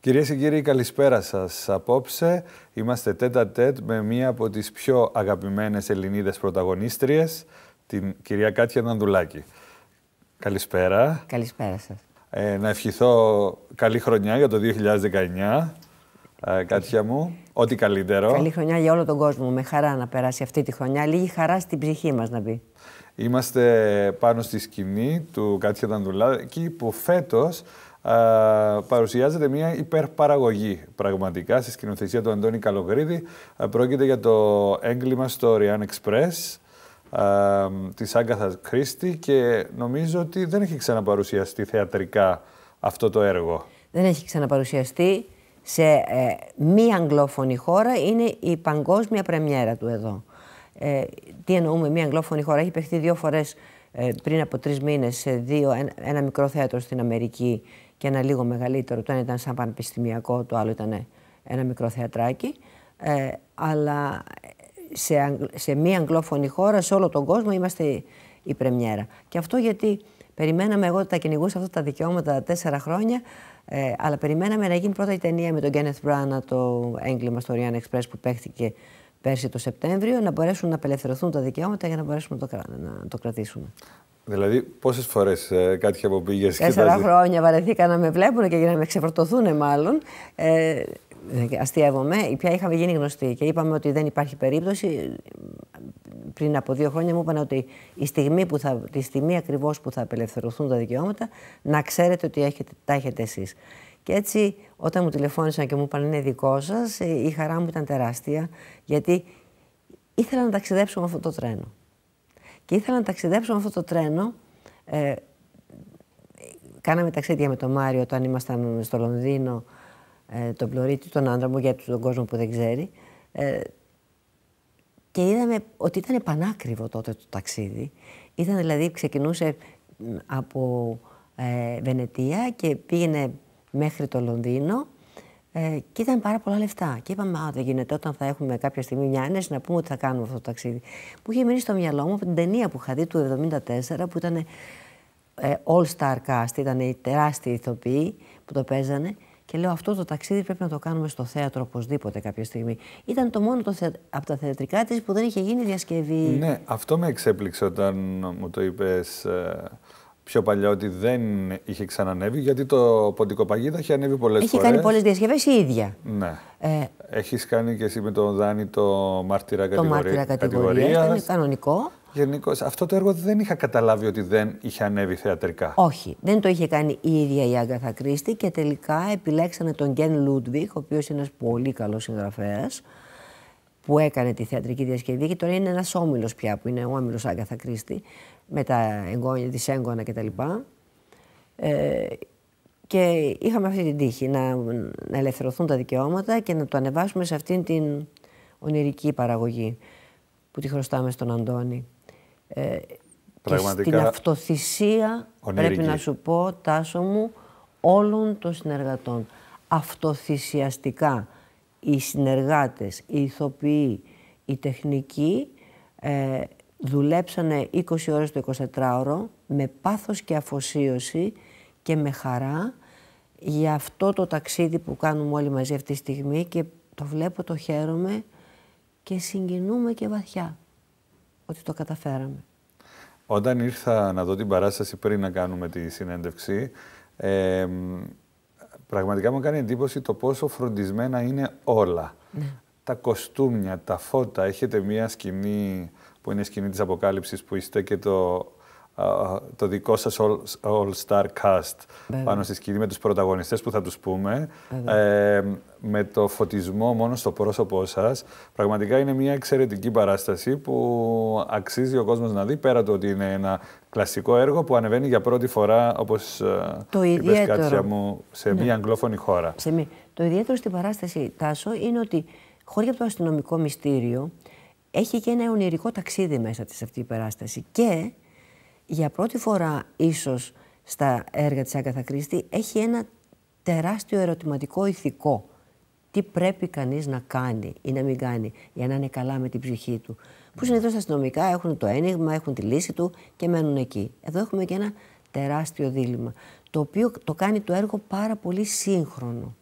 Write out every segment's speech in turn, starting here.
Κυρίες και κύριοι, καλησπέρα σας. Απόψε είμαστε τέτα τέτ με μία από τις πιο αγαπημένες ελληνίδες πρωταγωνίστριες, την κυρία Κάτια Νανδουλάκη. Καλησπέρα. Καλησπέρα σας. Ε, να ευχηθώ καλή χρονιά για το 2019. Ε, Κάτια μου, ό,τι καλύτερο. Καλή χρονιά για όλο τον κόσμο. Με χαρά να περάσει αυτή τη χρονιά. Λίγη χαρά στην ψυχή μας, να μπει. Είμαστε πάνω στη σκηνή του Κάτια Νανδουλάκη που φέτος α, παρουσιάζεται μια υπερπαραγωγή πραγματικά στη σκηνοθεσία του Αντώνη Καλογρίδη. πρόκειται για το έγκλημα στο Ριάν Express τη της Άγκαθα Κρίστη και νομίζω ότι δεν έχει ξαναπαρουσιαστεί θεατρικά αυτό το έργο. Δεν έχει ξαναπαρουσιαστεί. Σε ε, μη αγγλόφωνη χώρα είναι η παγκόσμια πρεμιέρα του εδώ. Ε, τι εννοούμε μη αγγλόφωνη χώρα. Έχει παιχτεί δύο φορές ε, πριν από τρεις μήνες σε δύο, ένα, ένα μικρό θέατρο στην Αμερική και ένα λίγο μεγαλύτερο. Το ένα ήταν σαν πανεπιστημιακό, το άλλο ήταν ένα μικρό θεατράκι. Ε, αλλά σε, σε μία αγγλόφωνη χώρα, σε όλο τον κόσμο, είμαστε η πρεμιέρα. Και αυτό γιατί περιμέναμε, εγώ τα κυνηγούσα αυτά τα δικαιώματα τέσσερα χρόνια, ε, αλλά περιμέναμε να γίνει πρώτα η ταινία με τον Kenneth Μπράνα, το έγκλημα στο Ριάν Express που παίχτηκε πέρσι το Σεπτέμβριο, να μπορέσουν να απελευθερωθούν τα δικαιώματα για να μπορέσουμε το, να το κρατήσουμε. Δηλαδή, πόσες φορές ε, κάτι από πήγες και Τέσσερα χρόνια βαρεθήκα να με βλέπουν και να με ξεφορτωθούν, μάλλον. Ε, αστείευομαι, πια είχαμε γίνει γνωστή και είπαμε ότι δεν υπάρχει περίπτωση. Πριν από δύο χρόνια μου είπαν ότι η στιγμή που θα, τη στιγμή ακριβώς που θα απελευθερωθούν τα δικαιώματα, να ξέρετε ότι έχετε, τα έχετε εσείς. Και έτσι όταν μου τηλεφώνησαν και μου είπαν είναι δικό σας, ε, η χαρά μου ήταν τεράστια, γιατί ήθελα να ταξιδέψω με αυτό το τρένο. Και ήθελα να ταξιδέψω με αυτό το τρένο. Ε, κάναμε ταξίδια με τον Μάριο όταν ήμασταν στο Λονδίνο, ε, τον Πλωρίτη, τον άντρα μου, για τον κόσμο που δεν ξέρει. Ε, και είδαμε ότι ήταν πανάκριβο τότε το ταξίδι. Ήταν δηλαδή, ξεκινούσε από ε, Βενετία και πήγαινε μέχρι το Λονδίνο ε, και ήταν πάρα πολλά λεφτά. Και είπαμε, Α, δεν γίνεται όταν θα έχουμε κάποια στιγμή μια άνεση να πούμε ότι θα κάνουμε αυτό το ταξίδι. Μου είχε μείνει στο μυαλό μου από την ταινία που είχα δει του 1974 που ήταν ε, all star cast, ήταν οι τεράστιοι ηθοποιοί που το παίζανε. Και λέω αυτό το ταξίδι πρέπει να το κάνουμε στο θέατρο οπωσδήποτε κάποια στιγμή. Ήταν το μόνο το από τα θεατρικά της που δεν είχε γίνει διασκευή. Ναι, αυτό με εξέπληξε όταν μου το είπες ε, πιο παλιά ότι δεν είχε ξανανεύει, γιατί το ποντικοπαγίδα είχε ανέβει πολλές φορέ. Έχει κάνει πολλές διασκευές η ίδια. Ναι. Ε, έχεις κάνει και εσύ με τον Δάνη το μάρτυρα το κατηγορία. Το μάρτυρα κατηγορίας. Ήταν κανονικό. Γενικώς. Αυτό το έργο δεν είχα καταλάβει ότι δεν είχε ανέβει θεατρικά. Όχι. Δεν το είχε κάνει η ίδια η Άγκαθα Κρίστη και τελικά επιλέξανε τον Γκέν Λούντβιχ, ο οποίος είναι ένας πολύ καλός συγγραφέας που έκανε τη θεατρική διασκευή και τώρα είναι ένας όμιλος πια που είναι ο όμιλος Άγκαθα Κρίστη με τα εγγόνια της και κτλ. Ε, και είχαμε αυτή την τύχη να, ελευθερωθούν τα δικαιώματα και να το ανεβάσουμε σε αυτήν την ονειρική παραγωγή που τη χρωστάμε στον Αντώνη. Ε, Πραγματικά... Και στην αυτοθυσία, πρέπει να σου πω, Τάσο μου, όλων των συνεργατών. Αυτοθυσιαστικά οι συνεργάτες, οι ηθοποιοί, οι τεχνικοί ε, δουλέψανε 20 ώρες το 24ωρο με πάθος και αφοσίωση και με χαρά για αυτό το ταξίδι που κάνουμε όλοι μαζί αυτή τη στιγμή και το βλέπω, το χαίρομαι και συγκινούμε και βαθιά ότι το καταφέραμε. Όταν ήρθα να δω την παράσταση πριν να κάνουμε τη συνέντευξη, πραγματικά μου κάνει εντύπωση το πόσο φροντισμένα είναι όλα. Ναι. Τα κοστούμια, τα φώτα, έχετε μία σκηνή που είναι η σκηνή της Αποκάλυψης που είστε και το, το δικό σας all-star cast πάνω στη σκηνή με τους πρωταγωνιστές που θα τους πούμε, ε, με το φωτισμό μόνο στο πρόσωπό σας. Πραγματικά είναι μια εξαιρετική παράσταση που αξίζει ο κόσμος να δει, πέρα το ότι είναι ένα κλασικό έργο που ανεβαίνει για πρώτη φορά, όπως ε, το είπες Κάτσια μου, σε ναι. μια αγγλόφωνη χώρα. Το ιδιαίτερο στην παράσταση, Τάσο, είναι ότι χωρίς από το αστυνομικό μυστήριο, έχει και ένα ονειρικό ταξίδι μέσα της αυτή η περάσταση. Και για πρώτη φορά ίσως στα έργα της Άγκαθα Κρίστη έχει ένα τεράστιο ερωτηματικό ηθικό. Τι πρέπει κανείς να κάνει ή να μην κάνει για να είναι καλά με την ψυχή του. Που συνήθως τα αστυνομικά έχουν το ένιγμα, έχουν τη λύση του και μένουν εκεί. Εδώ έχουμε και ένα τεράστιο δίλημα, το οποίο το κάνει το έργο πάρα πολύ σύγχρονο.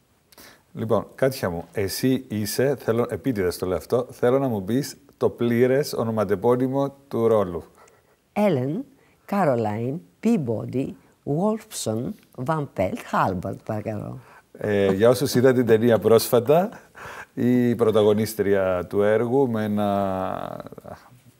Λοιπόν, Κάτια μου, εσύ είσαι, θέλω, επίτηδες το λέω αυτό, θέλω να μου πεις το πλήρες ονοματεπώνυμο του ρόλου. Έλεν, Κάρολάιν, Peabody Wolfson, Van Pelt, Halbert, παρακαλώ. Ε, για όσους είδα την ταινία πρόσφατα, η πρωταγωνίστρια του έργου με, ένα,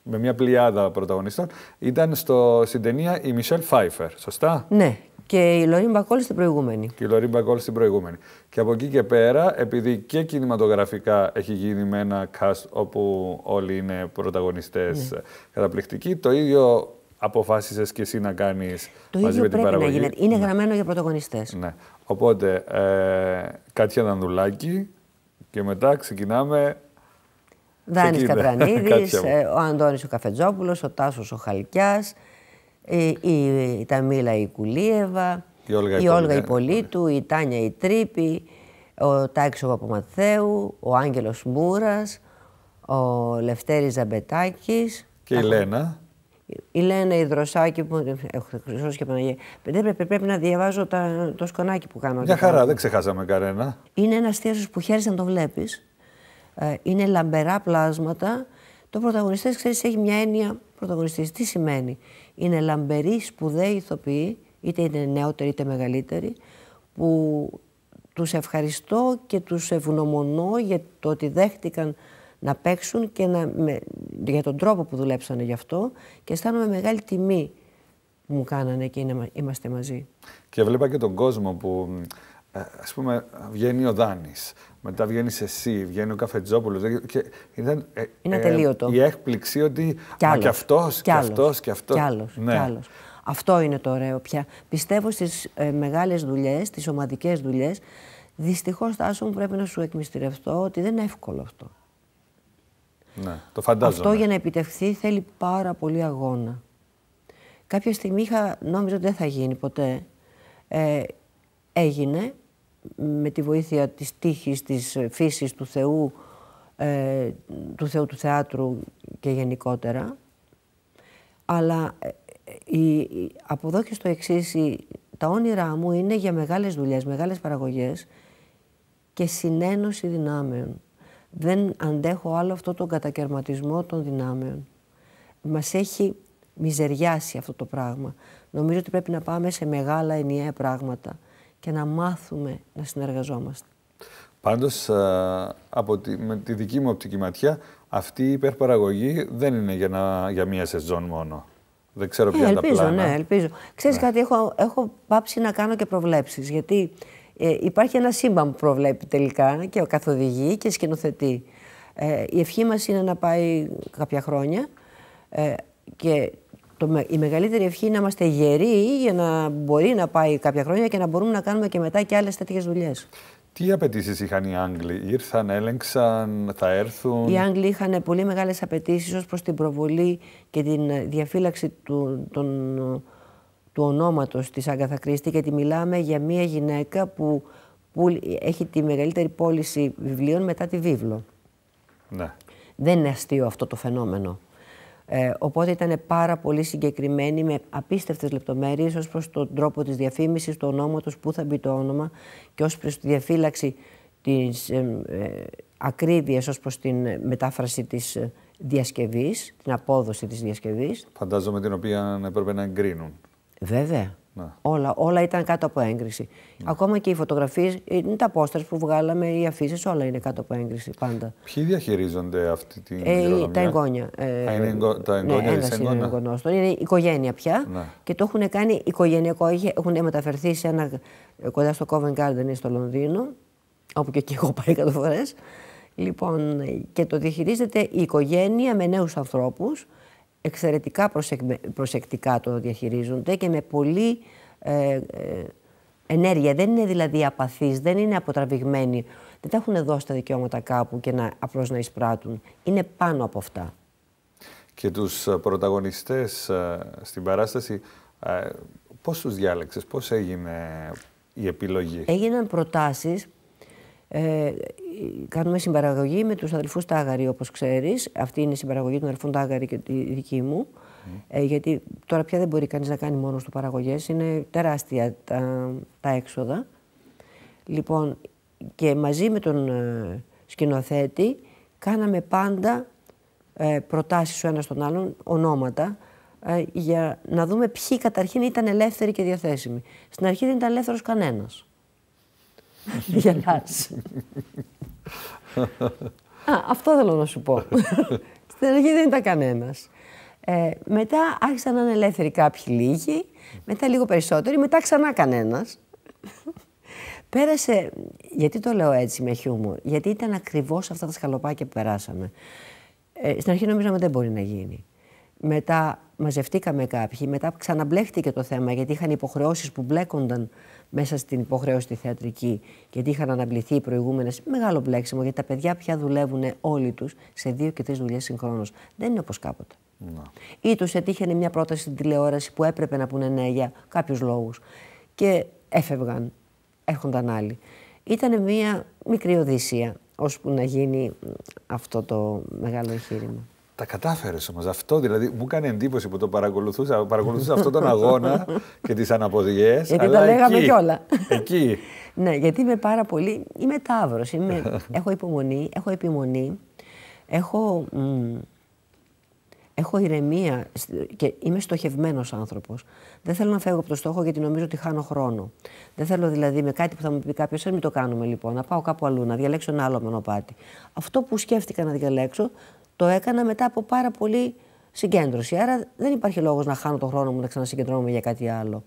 με μια πλειάδα πρωταγωνιστών ήταν στο, στην ταινία η Μισελ Φάιφερ, σωστά? Ναι, και η Λωρίν Μπακόλ στην προηγούμενη. Και η Λωρίν Μπακόλ στην προηγούμενη. Και από εκεί και πέρα, επειδή και κινηματογραφικά έχει γίνει με ένα cast όπου όλοι είναι πρωταγωνιστές ναι. καταπληκτικοί, το ίδιο αποφάσισες και εσύ να κάνεις μαζί με την παραγωγή. Να γίνεται. Είναι ναι. γραμμένο για πρωταγωνιστές. Ναι. Οπότε, ε, ένα δουλάκι και μετά ξεκινάμε. Δάνης Κατρανίδης, ε, ο Αντώνης ο Καφετζόπουλος, ο Τάσος ο Χαλκιάς, η, η Ταμίλα η Κουλίεβα, η Όλγα η, η, Όλγα, η Πολίτου, ναι. η Τάνια η Τρίπη, ο Τάξο Παπαμαθέου, ο Άγγελος Μούρας, ο Λευτέρης Ζαμπετάκης. Και η Λένα. Η Λένα, η Δροσάκη, που. Έχω χρυσό και Πρέπει, πρέπει να διαβάζω τα, το σκονάκι που κάνω. Μια χαρά, δεν ξεχάσαμε κανένα. Είναι ένας θέατρο που χαίρεσαι να το βλέπεις. Ε, είναι λαμπερά πλάσματα. Το πρωταγωνιστή, ξέρεις, έχει μια έννοια πρωταγωνιστής. Τι σημαίνει είναι λαμπεροί, σπουδαίοι ηθοποιοί, είτε είναι νεότεροι είτε μεγαλύτεροι, που τους ευχαριστώ και τους ευγνωμονώ για το ότι δέχτηκαν να παίξουν και να, με, για τον τρόπο που δουλέψανε γι' αυτό και αισθάνομαι μεγάλη τιμή που μου κάνανε και είναι, είμαστε μαζί. Και βλέπα και τον κόσμο που ε, ας πούμε βγαίνει ο Δάνης μετά βγαίνει εσύ, βγαίνει ο Καφετζόπουλος. Ε, είναι ε, τελείωτο. Η έκπληξη ότι. Κι άλλος, μα κι αυτός, κι αυτός, κι αυτός. Κι άλλος. ναι. Αυτό είναι το ωραίο πια. Πιστεύω στις ε, μεγάλες δουλειές, στι ομαδικές δουλειές. Δυστυχώς, Τάσο μου, πρέπει να σου εκμυστηρευτώ ότι δεν είναι εύκολο αυτό. Ναι, το φαντάζομαι. Αυτό για να επιτευχθεί θέλει πάρα πολύ αγώνα. Κάποια στιγμή είχα, νόμιζα ότι δεν θα γίνει ποτέ. Ε, έγινε, με τη βοήθεια της τύχης, της φύσης του Θεού, ε, του Θεού του Θεάτρου και γενικότερα. Αλλά ε, η, από εδώ και στο εξής, τα όνειρά μου είναι για μεγάλες δουλειές, μεγάλες παραγωγές και συνένωση δυνάμεων. Δεν αντέχω άλλο αυτό τον κατακαιρματισμό των δυνάμεων. Μας έχει μιζεριάσει αυτό το πράγμα. Νομίζω ότι πρέπει να πάμε σε μεγάλα ενιαία πράγματα και να μάθουμε να συνεργαζόμαστε. Πάντως, από τη, με τη δική μου οπτική ματιά, αυτή η υπερπαραγωγή δεν είναι για, μία σεζόν μόνο. Δεν ξέρω ε, ποια ε, είναι τα πλάνα. Ναι, ελπίζω. Ξέρεις ναι. κάτι, έχω, έχω πάψει να κάνω και προβλέψεις, γιατί ε, υπάρχει ένα σύμπαν που προβλέπει τελικά και ο καθοδηγεί και σκηνοθετεί. Ε, η ευχή μας είναι να πάει κάποια χρόνια το, η μεγαλύτερη ευχή είναι να είμαστε γεροί για να μπορεί να πάει κάποια χρόνια και να μπορούμε να κάνουμε και μετά και άλλες τέτοιες δουλειές. Τι απαιτήσεις είχαν οι Άγγλοι, ήρθαν, έλεγξαν, θα έρθουν. Οι Άγγλοι είχαν πολύ μεγάλες απαιτήσεις ως προς την προβολή και την διαφύλαξη του, τον, του ονόματος της Άγκαθα Κρίστη, γιατί μιλάμε για μια γυναίκα που, που έχει τη μεγαλύτερη πώληση βιβλίων μετά τη βίβλο. Ναι. Δεν είναι αστείο αυτό το φαινόμενο. Ε, οπότε ήταν πάρα πολύ συγκεκριμένοι με απίστευτες λεπτομέρειες ως προς τον τρόπο της διαφήμισης, το όνομα τους, πού θα μπει το όνομα και ως προς τη διαφύλαξη της ε, ε, ως προς την μετάφραση της ε, διασκευής, την απόδοση της διασκευής. Φαντάζομαι την οποία έπρεπε να εγκρίνουν. Βέβαια. Ναι. Όλα, όλα ήταν κάτω από έγκριση. Ναι. Ακόμα και οι φωτογραφίες, τα απόσταση που βγάλαμε, οι αφήσεις, όλα είναι κάτω από έγκριση πάντα. Ποιοι διαχειρίζονται αυτή την. Ε, τα εγγόνια. Ε, Α, είναι Τα ναι, εγγόνια ναι, είναι είναι Είναι οικογένεια πια και το έχουν κάνει οικογενειακό. Έχουν μεταφερθεί σε ένα ε, κοντά στο Covent Garden στο Λονδίνο, όπου και εγώ εγώ πάει κάτω φορές. Λοιπόν, ε, και το διαχειρίζεται η οικογένεια με νέους ανθρώπους εξαιρετικά προσεκτικά το διαχειρίζονται και με πολύ ε, ε, ενέργεια. Δεν είναι δηλαδή απαθείς, δεν είναι αποτραβηγμένοι. Δεν τα έχουν δώσει τα δικαιώματα κάπου και να, απλώς να εισπράττουν. Είναι πάνω από αυτά. Και τους ε, πρωταγωνιστές στην παράσταση, πώς τους διάλεξες, πώς έγινε η επιλογή. Έγιναν προτάσεις ε, κάνουμε συμπαραγωγή με τους αδελφούς Τάγαρη, όπως ξέρεις. Αυτή είναι η συμπαραγωγή των αδελφών Τάγαρη και τη δική μου. Mm. Ε, γιατί τώρα πια δεν μπορεί κανείς να κάνει μόνος του παραγωγές. Είναι τεράστια τα, τα έξοδα. Λοιπόν, και μαζί με τον ε, σκηνοθέτη κάναμε πάντα ε, προτάσεις ο ένας τον άλλον, ονόματα, ε, για να δούμε ποιοι καταρχήν ήταν ελεύθεροι και διαθέσιμοι. Στην αρχή δεν ήταν ελεύθερος κανένας. γελάς. Α, αυτό θέλω να σου πω. Στην αρχή δεν ήταν κανένας. Ε, μετά άρχισαν να είναι ελεύθεροι κάποιοι λίγοι, μετά λίγο περισσότεροι, μετά ξανά κανένας. Πέρασε, γιατί το λέω έτσι με χιούμορ, γιατί ήταν ακριβώς αυτά τα σκαλοπάκια που περάσαμε. Ε, στην αρχή νομίζαμε δεν μπορεί να γίνει. Μετά μαζευτήκαμε κάποιοι, μετά ξαναμπλέχτηκε το θέμα γιατί είχαν υποχρεώσεις που μπλέκονταν μέσα στην υποχρέωση τη θεατρική, και είχαν αναβληθεί οι προηγούμενες. Μεγάλο μπλέξιμο, γιατί τα παιδιά πια δουλεύουν όλοι τους σε δύο και τρεις δουλειές συγχρόνως. Δεν είναι όπως κάποτε. Ή τους έτυχε μια πρόταση στην τηλεόραση που έπρεπε να πούνε ναι για κάποιους λόγους. Και έφευγαν, έρχονταν άλλοι. Ήταν μια μικρή Οδύσσια, ώσπου να γίνει αυτό το μεγάλο εγχείρημα. Τα κατάφερες όμως αυτό. Δηλαδή μου έκανε εντύπωση που το παρακολουθούσα. Παρακολουθούσα αυτόν τον αγώνα και τις αναποδιές. Γιατί τα λέγαμε κιόλα. Εκεί. ναι, γιατί είμαι πάρα πολύ. Είμαι τάβρος. Είμαι... έχω υπομονή, έχω επιμονή. Έχω. Μ, έχω ηρεμία και είμαι στοχευμένος άνθρωπος. Δεν θέλω να φεύγω από το στόχο γιατί νομίζω ότι χάνω χρόνο. Δεν θέλω δηλαδή με κάτι που θα μου πει κάποιος, α «Ε, μην το κάνουμε λοιπόν, να πάω κάπου αλλού, να διαλέξω ένα άλλο μονοπάτι. Αυτό που σκέφτηκα να διαλέξω, το έκανα μετά από πάρα πολύ συγκέντρωση. Άρα δεν υπάρχει λόγος να χάνω τον χρόνο μου να ξανασυγκεντρώνομαι για κάτι άλλο.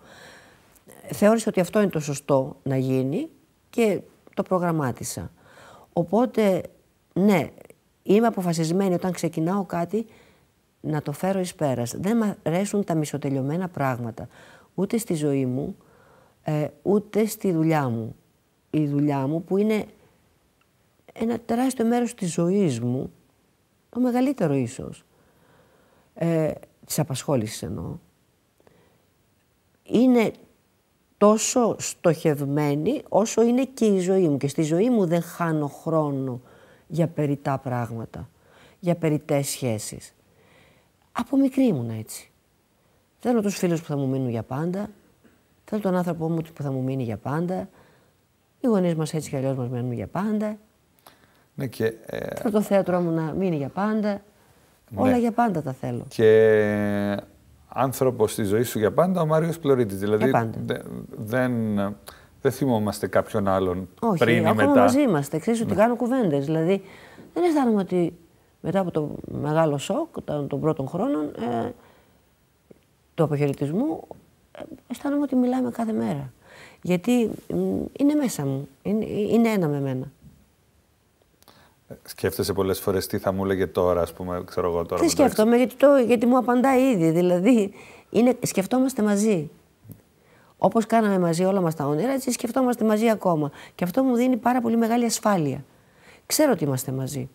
Θεώρησα ότι αυτό είναι το σωστό να γίνει και το προγραμμάτισα. Οπότε, ναι, είμαι αποφασισμένη όταν ξεκινάω κάτι να το φέρω εις πέρας. Δεν μου αρέσουν τα μισοτελειωμένα πράγματα, ούτε στη ζωή μου, ε, ούτε στη δουλειά μου. Η δουλειά μου που είναι ένα τεράστιο μέρος της ζωής μου, το μεγαλύτερο ίσως, ε, της εννοώ, είναι τόσο στοχευμένη όσο είναι και η ζωή μου. Και στη ζωή μου δεν χάνω χρόνο για περιτά πράγματα, για περιττές σχέσεις. Από μικρή ήμουν έτσι. Θέλω τους φίλους που θα μου μείνουν για πάντα, θέλω τον άνθρωπό μου που θα μου μείνει για πάντα, οι γονείς μας έτσι κι αλλιώς μας μένουν για πάντα, ναι, και, ε... Θέλω το θέατρο μου να μείνει για πάντα. Ναι. Όλα για πάντα τα θέλω. Και άνθρωπος στη ζωή σου για πάντα, ο Μάριος Πλωρίτη. Δηλαδή για πάντα. Δε, δεν, δεν θυμόμαστε κάποιον άλλον Όχι, πριν ή μετά. Όχι, μαζί είμαστε. Ξέρεις ότι ναι. κάνω κουβέντες. Δηλαδή δεν αισθάνομαι ότι μετά από το μεγάλο σοκ των, πρώτων χρόνων ε, του αποχαιρετισμού, ε, αισθάνομαι ότι μιλάμε κάθε μέρα. Γιατί ε, είναι μέσα μου. Είναι, ε, είναι ένα με μένα. Σκέφτεσαι πολλές φορές τι θα μου έλεγε τώρα, ας πούμε, ξέρω εγώ τώρα. Τι σκέφτομαι, γιατί, το, γιατί μου απαντάει ήδη. Δηλαδή, είναι, σκεφτόμαστε μαζί. Όπως κάναμε μαζί όλα μας τα όνειρα, έτσι σκεφτόμαστε μαζί ακόμα. Και αυτό μου δίνει πάρα πολύ μεγάλη ασφάλεια. Ξέρω ότι είμαστε μαζί.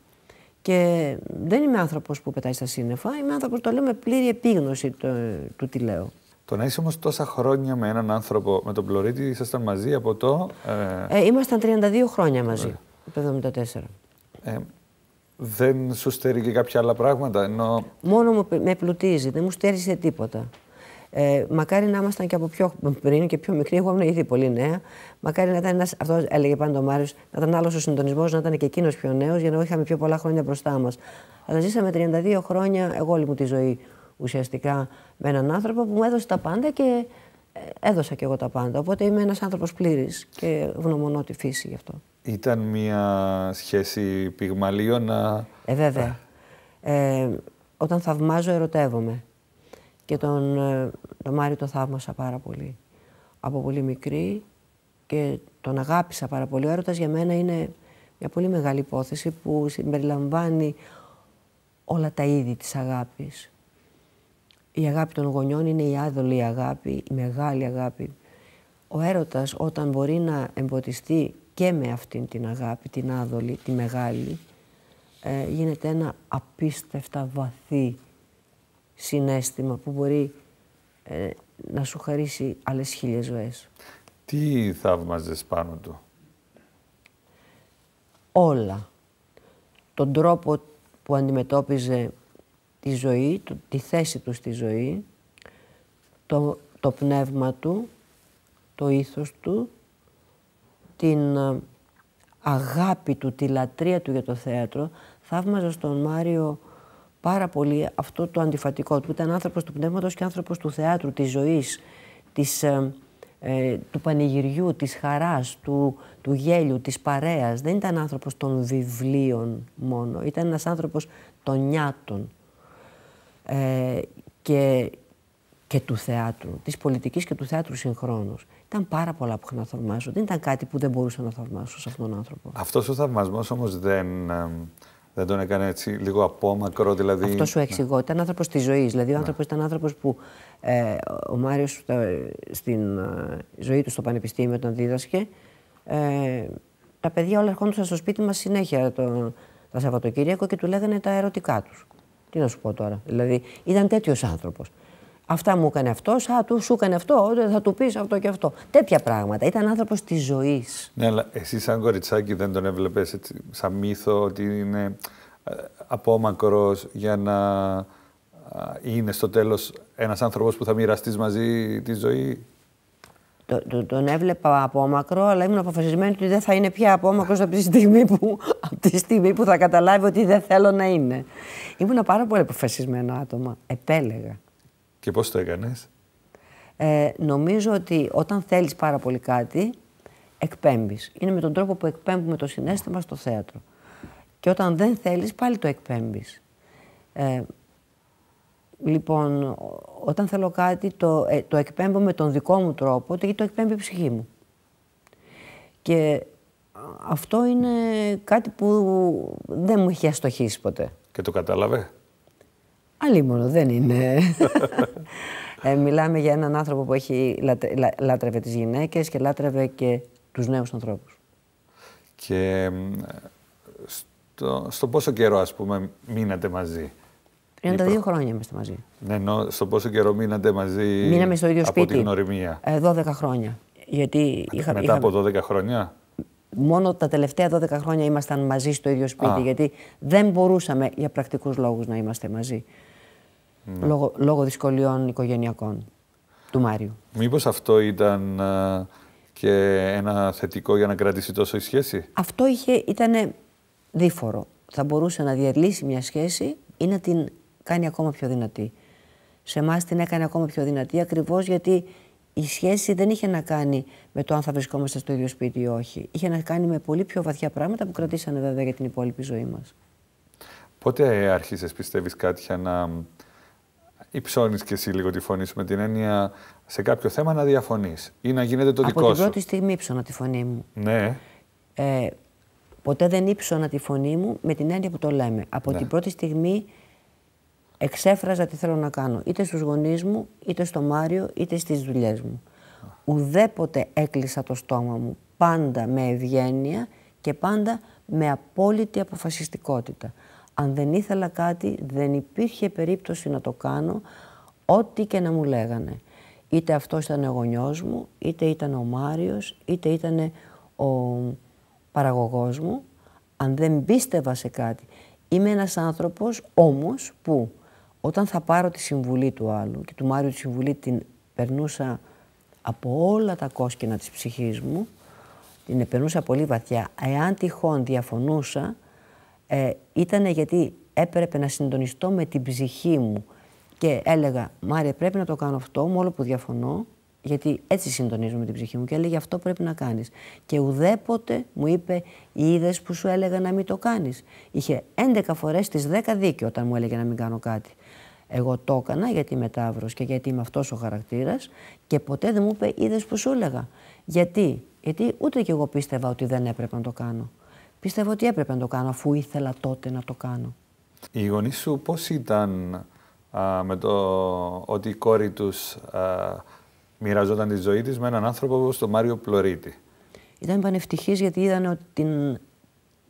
Και δεν είμαι άνθρωπος που πετάει στα σύννεφα, είμαι άνθρωπος που το λέω με πλήρη επίγνωση το, του τι λέω. Το να είσαι όμως τόσα χρόνια με έναν άνθρωπο, με τον Πλωρίτη, ήσασταν μαζί από το. Ε... Ε, ήμασταν 32 χρόνια μαζί, το ε, δεν σου στερεί και κάποια άλλα πράγματα. Ενώ... Μόνο μου, με πλουτίζει, δεν μου σε τίποτα. Ε, μακάρι να ήμασταν και από πιο πριν και πιο μικρή. Εγώ ήμουν ήδη πολύ νέα. Μακάρι να ήταν ένας, αυτός έλεγε πάντα ο Μάριος, να ήταν άλλος ο συντονισμός, να ήταν και εκείνος πιο νέος, για να είχαμε πιο πολλά χρόνια μπροστά μας. Αλλά ζήσαμε 32 χρόνια, εγώ όλη μου τη ζωή ουσιαστικά, με έναν άνθρωπο που μου έδωσε τα πάντα και ε, έδωσα κι εγώ τα πάντα. Οπότε είμαι ένας άνθρωπος πλήρης και γνωμονώ τη φύση γι' αυτό. Ήταν μια σχέση να... Ε, βέβαια. Ε, όταν θαυμάζω, ερωτεύομαι. Και τον, ε, τον Μάριο το θαύμασα πάρα πολύ. Από πολύ μικρή και τον αγάπησα πάρα πολύ. Ο έρωτας για μένα είναι μια πολύ μεγάλη υπόθεση που συμπεριλαμβάνει όλα τα είδη της αγάπης. Η αγάπη των γονιών είναι η άδολη αγάπη, η μεγάλη αγάπη. Ο έρωτας όταν μπορεί να εμποτιστεί και με αυτήν την αγάπη, την άδολη, τη μεγάλη, ε, γίνεται ένα απίστευτα βαθύ συνέστημα που μπορεί ε, να σου χαρίσει άλλες χίλιες ζωές. Τι θαύμαζες πάνω του? Όλα. Τον τρόπο που αντιμετώπιζε τη ζωή, τη θέση του στη ζωή, το, το πνεύμα του, το ήθος του, την ε, αγάπη του, τη λατρεία του για το θέατρο, θαύμαζα στον Μάριο πάρα πολύ αυτό το αντιφατικό του. Ήταν άνθρωπος του πνεύματος και άνθρωπος του θεάτρου, της ζωής, της, ε, ε, του πανηγυριού, της χαράς, του, του γέλιου, της παρέας. Δεν ήταν άνθρωπος των βιβλίων μόνο, ήταν ένας άνθρωπος των νιάτων και, και του θεάτρου, της πολιτικής και του θεάτρου συγχρόνως. Ήταν πάρα πολλά που είχαν να θαυμάσω. Δεν ήταν κάτι που δεν μπορούσα να θαυμάσω σε αυτόν τον άνθρωπο. Αυτός ο θαυμασμός όμως δεν, δεν τον έκανε έτσι λίγο απόμακρο, δηλαδή. Αυτός σου ναι. εξηγώ. Ήταν άνθρωπος της ζωής. Δηλαδή, ο ναι. άνθρωπος ήταν άνθρωπος που ε, ο Μάριος ε, στην ε, ζωή του στο πανεπιστήμιο, όταν δίδασκε, ε, τα παιδιά όλα ερχόντουσαν στο σπίτι μας συνέχεια το, τα Σαββατοκύριακο και του λέγανε τα ερωτικά τους. Τι να σου πω τώρα. Δηλαδή, ήταν τέτοιος άνθρωπος. Αυτά μου έκανε αυτός, α, του σου έκανε αυτό, θα του πεις αυτό και αυτό. Τέτοια πράγματα. Ήταν άνθρωπος της ζωής. Ναι, αλλά εσύ, σαν κοριτσάκι, δεν τον έβλεπες σαν μύθο ότι είναι ε, απόμακρος για να είναι στο τέλος ένας άνθρωπος που θα μοιραστείς μαζί τη ζωή. Το, το, τον έβλεπα απόμακρο, αλλά ήμουν αποφασισμένη ότι δεν θα είναι πια απόμακρος από, τη που, από τη στιγμή που θα καταλάβει ότι δεν θέλω να είναι. Ήμουν πάρα πολύ αποφασισμένο άτομα. Επέλεγα. Και πώς το έκανες? Ε, νομίζω ότι όταν θέλεις πάρα πολύ κάτι, εκπέμπεις. Είναι με τον τρόπο που εκπέμπουμε το συνέστημα στο θέατρο. Και όταν δεν θέλεις, πάλι το εκπέμπεις. Ε, λοιπόν, όταν θέλω κάτι, το, ε, το εκπέμπω με τον δικό μου τρόπο, γιατί το εκπέμπει η ψυχή μου. Και αυτό είναι κάτι που δεν μου έχει αστοχήσει ποτέ. Και το κατάλαβε. Αλίμονο, δεν είναι. ε, μιλάμε για έναν άνθρωπο που έχει λατρε, λα, λάτρευε τις γυναίκες και λάτρευε και τους νέους ανθρώπους. Και στο, στο πόσο καιρό, ας πούμε, μείνατε μαζί. τα δύο χρόνια είμαστε μαζί. Ναι, ενώ στο πόσο καιρό μείνατε μαζί Μείναμε στο ίδιο από την γνωριμία. Ε, 12 χρόνια. Γιατί ε, είχα, Μετά είχα... από 12 χρόνια. Μόνο τα τελευταία 12 χρόνια ήμασταν μαζί στο ίδιο σπίτι, Α. γιατί δεν μπορούσαμε για πρακτικούς λόγους να είμαστε μαζί ναι. λόγω, λόγω δυσκολιών οικογενειακών του Μάριου. Μήπως αυτό ήταν α, ε, και ένα θετικό για να κρατήσει τόσο η σχέση. Αυτό ήταν δίφορο. Θα μπορούσε να διαλύσει μια σχέση ή να την κάνει ακόμα πιο δυνατή. Σε εμάς την έκανε ακόμα πιο δυνατή ακριβώς γιατί η σχέση δεν είχε να κάνει με το αν θα βρισκόμαστε στο ίδιο σπίτι ή όχι. Είχε να κάνει με πολύ πιο βαθιά πράγματα που κρατήσανε βέβαια για την υπόλοιπη ζωή μας. Πότε άρχισες, πιστεύεις, για να υψώνεις και εσύ λίγο τη φωνή σου με την έννοια σε κάποιο θέμα να διαφωνείς ή να γίνεται το δικό σου. Από την πρώτη στιγμή ύψωνα τη φωνή μου. Ναι. Ε, ποτέ δεν ύψωνα τη φωνή μου με την έννοια που το λέμε. Από ναι. την πρώτη στιγμή εξέφραζα τι θέλω να κάνω. Είτε στους γονείς μου, είτε στο Μάριο, είτε στις δουλειές μου. Ουδέποτε έκλεισα το στόμα μου. Πάντα με ευγένεια και πάντα με απόλυτη αποφασιστικότητα αν δεν ήθελα κάτι, δεν υπήρχε περίπτωση να το κάνω, ό,τι και να μου λέγανε. Είτε αυτός ήταν ο γονιός μου, είτε ήταν ο Μάριος, είτε ήταν ο παραγωγός μου. Αν δεν πίστευα σε κάτι. Είμαι ένας άνθρωπος όμως που όταν θα πάρω τη συμβουλή του άλλου και του Μάριου τη συμβουλή την περνούσα από όλα τα κόσκινα της ψυχής μου, την περνούσα πολύ βαθιά. Εάν τυχόν διαφωνούσα, ε, ήταν γιατί έπρεπε να συντονιστώ με την ψυχή μου και έλεγα Μάρια πρέπει να το κάνω αυτό μόνο που διαφωνώ γιατί έτσι συντονίζω με την ψυχή μου και έλεγε αυτό πρέπει να κάνεις. Και ουδέποτε μου είπε είδες που σου έλεγα να μην το κάνεις. Είχε 11 φορές στις 10 δίκιο όταν μου έλεγε να μην κάνω κάτι. Εγώ το έκανα γιατί είμαι τάβρος και γιατί είμαι αυτός ο χαρακτήρας και ποτέ δεν μου είπε είδες που σου έλεγα. Γιατί, γιατί ούτε κι εγώ πίστευα ότι δεν έπρεπε να το κάνω. Πιστεύω ότι έπρεπε να το κάνω, αφού ήθελα τότε να το κάνω. Οι γονείς σου πώς ήταν με το ότι η κόρη του μοιραζόταν τη ζωή της με έναν άνθρωπο όπως τον Μάριο Πλωρίτη. Ήταν πανευτυχής γιατί είδαν την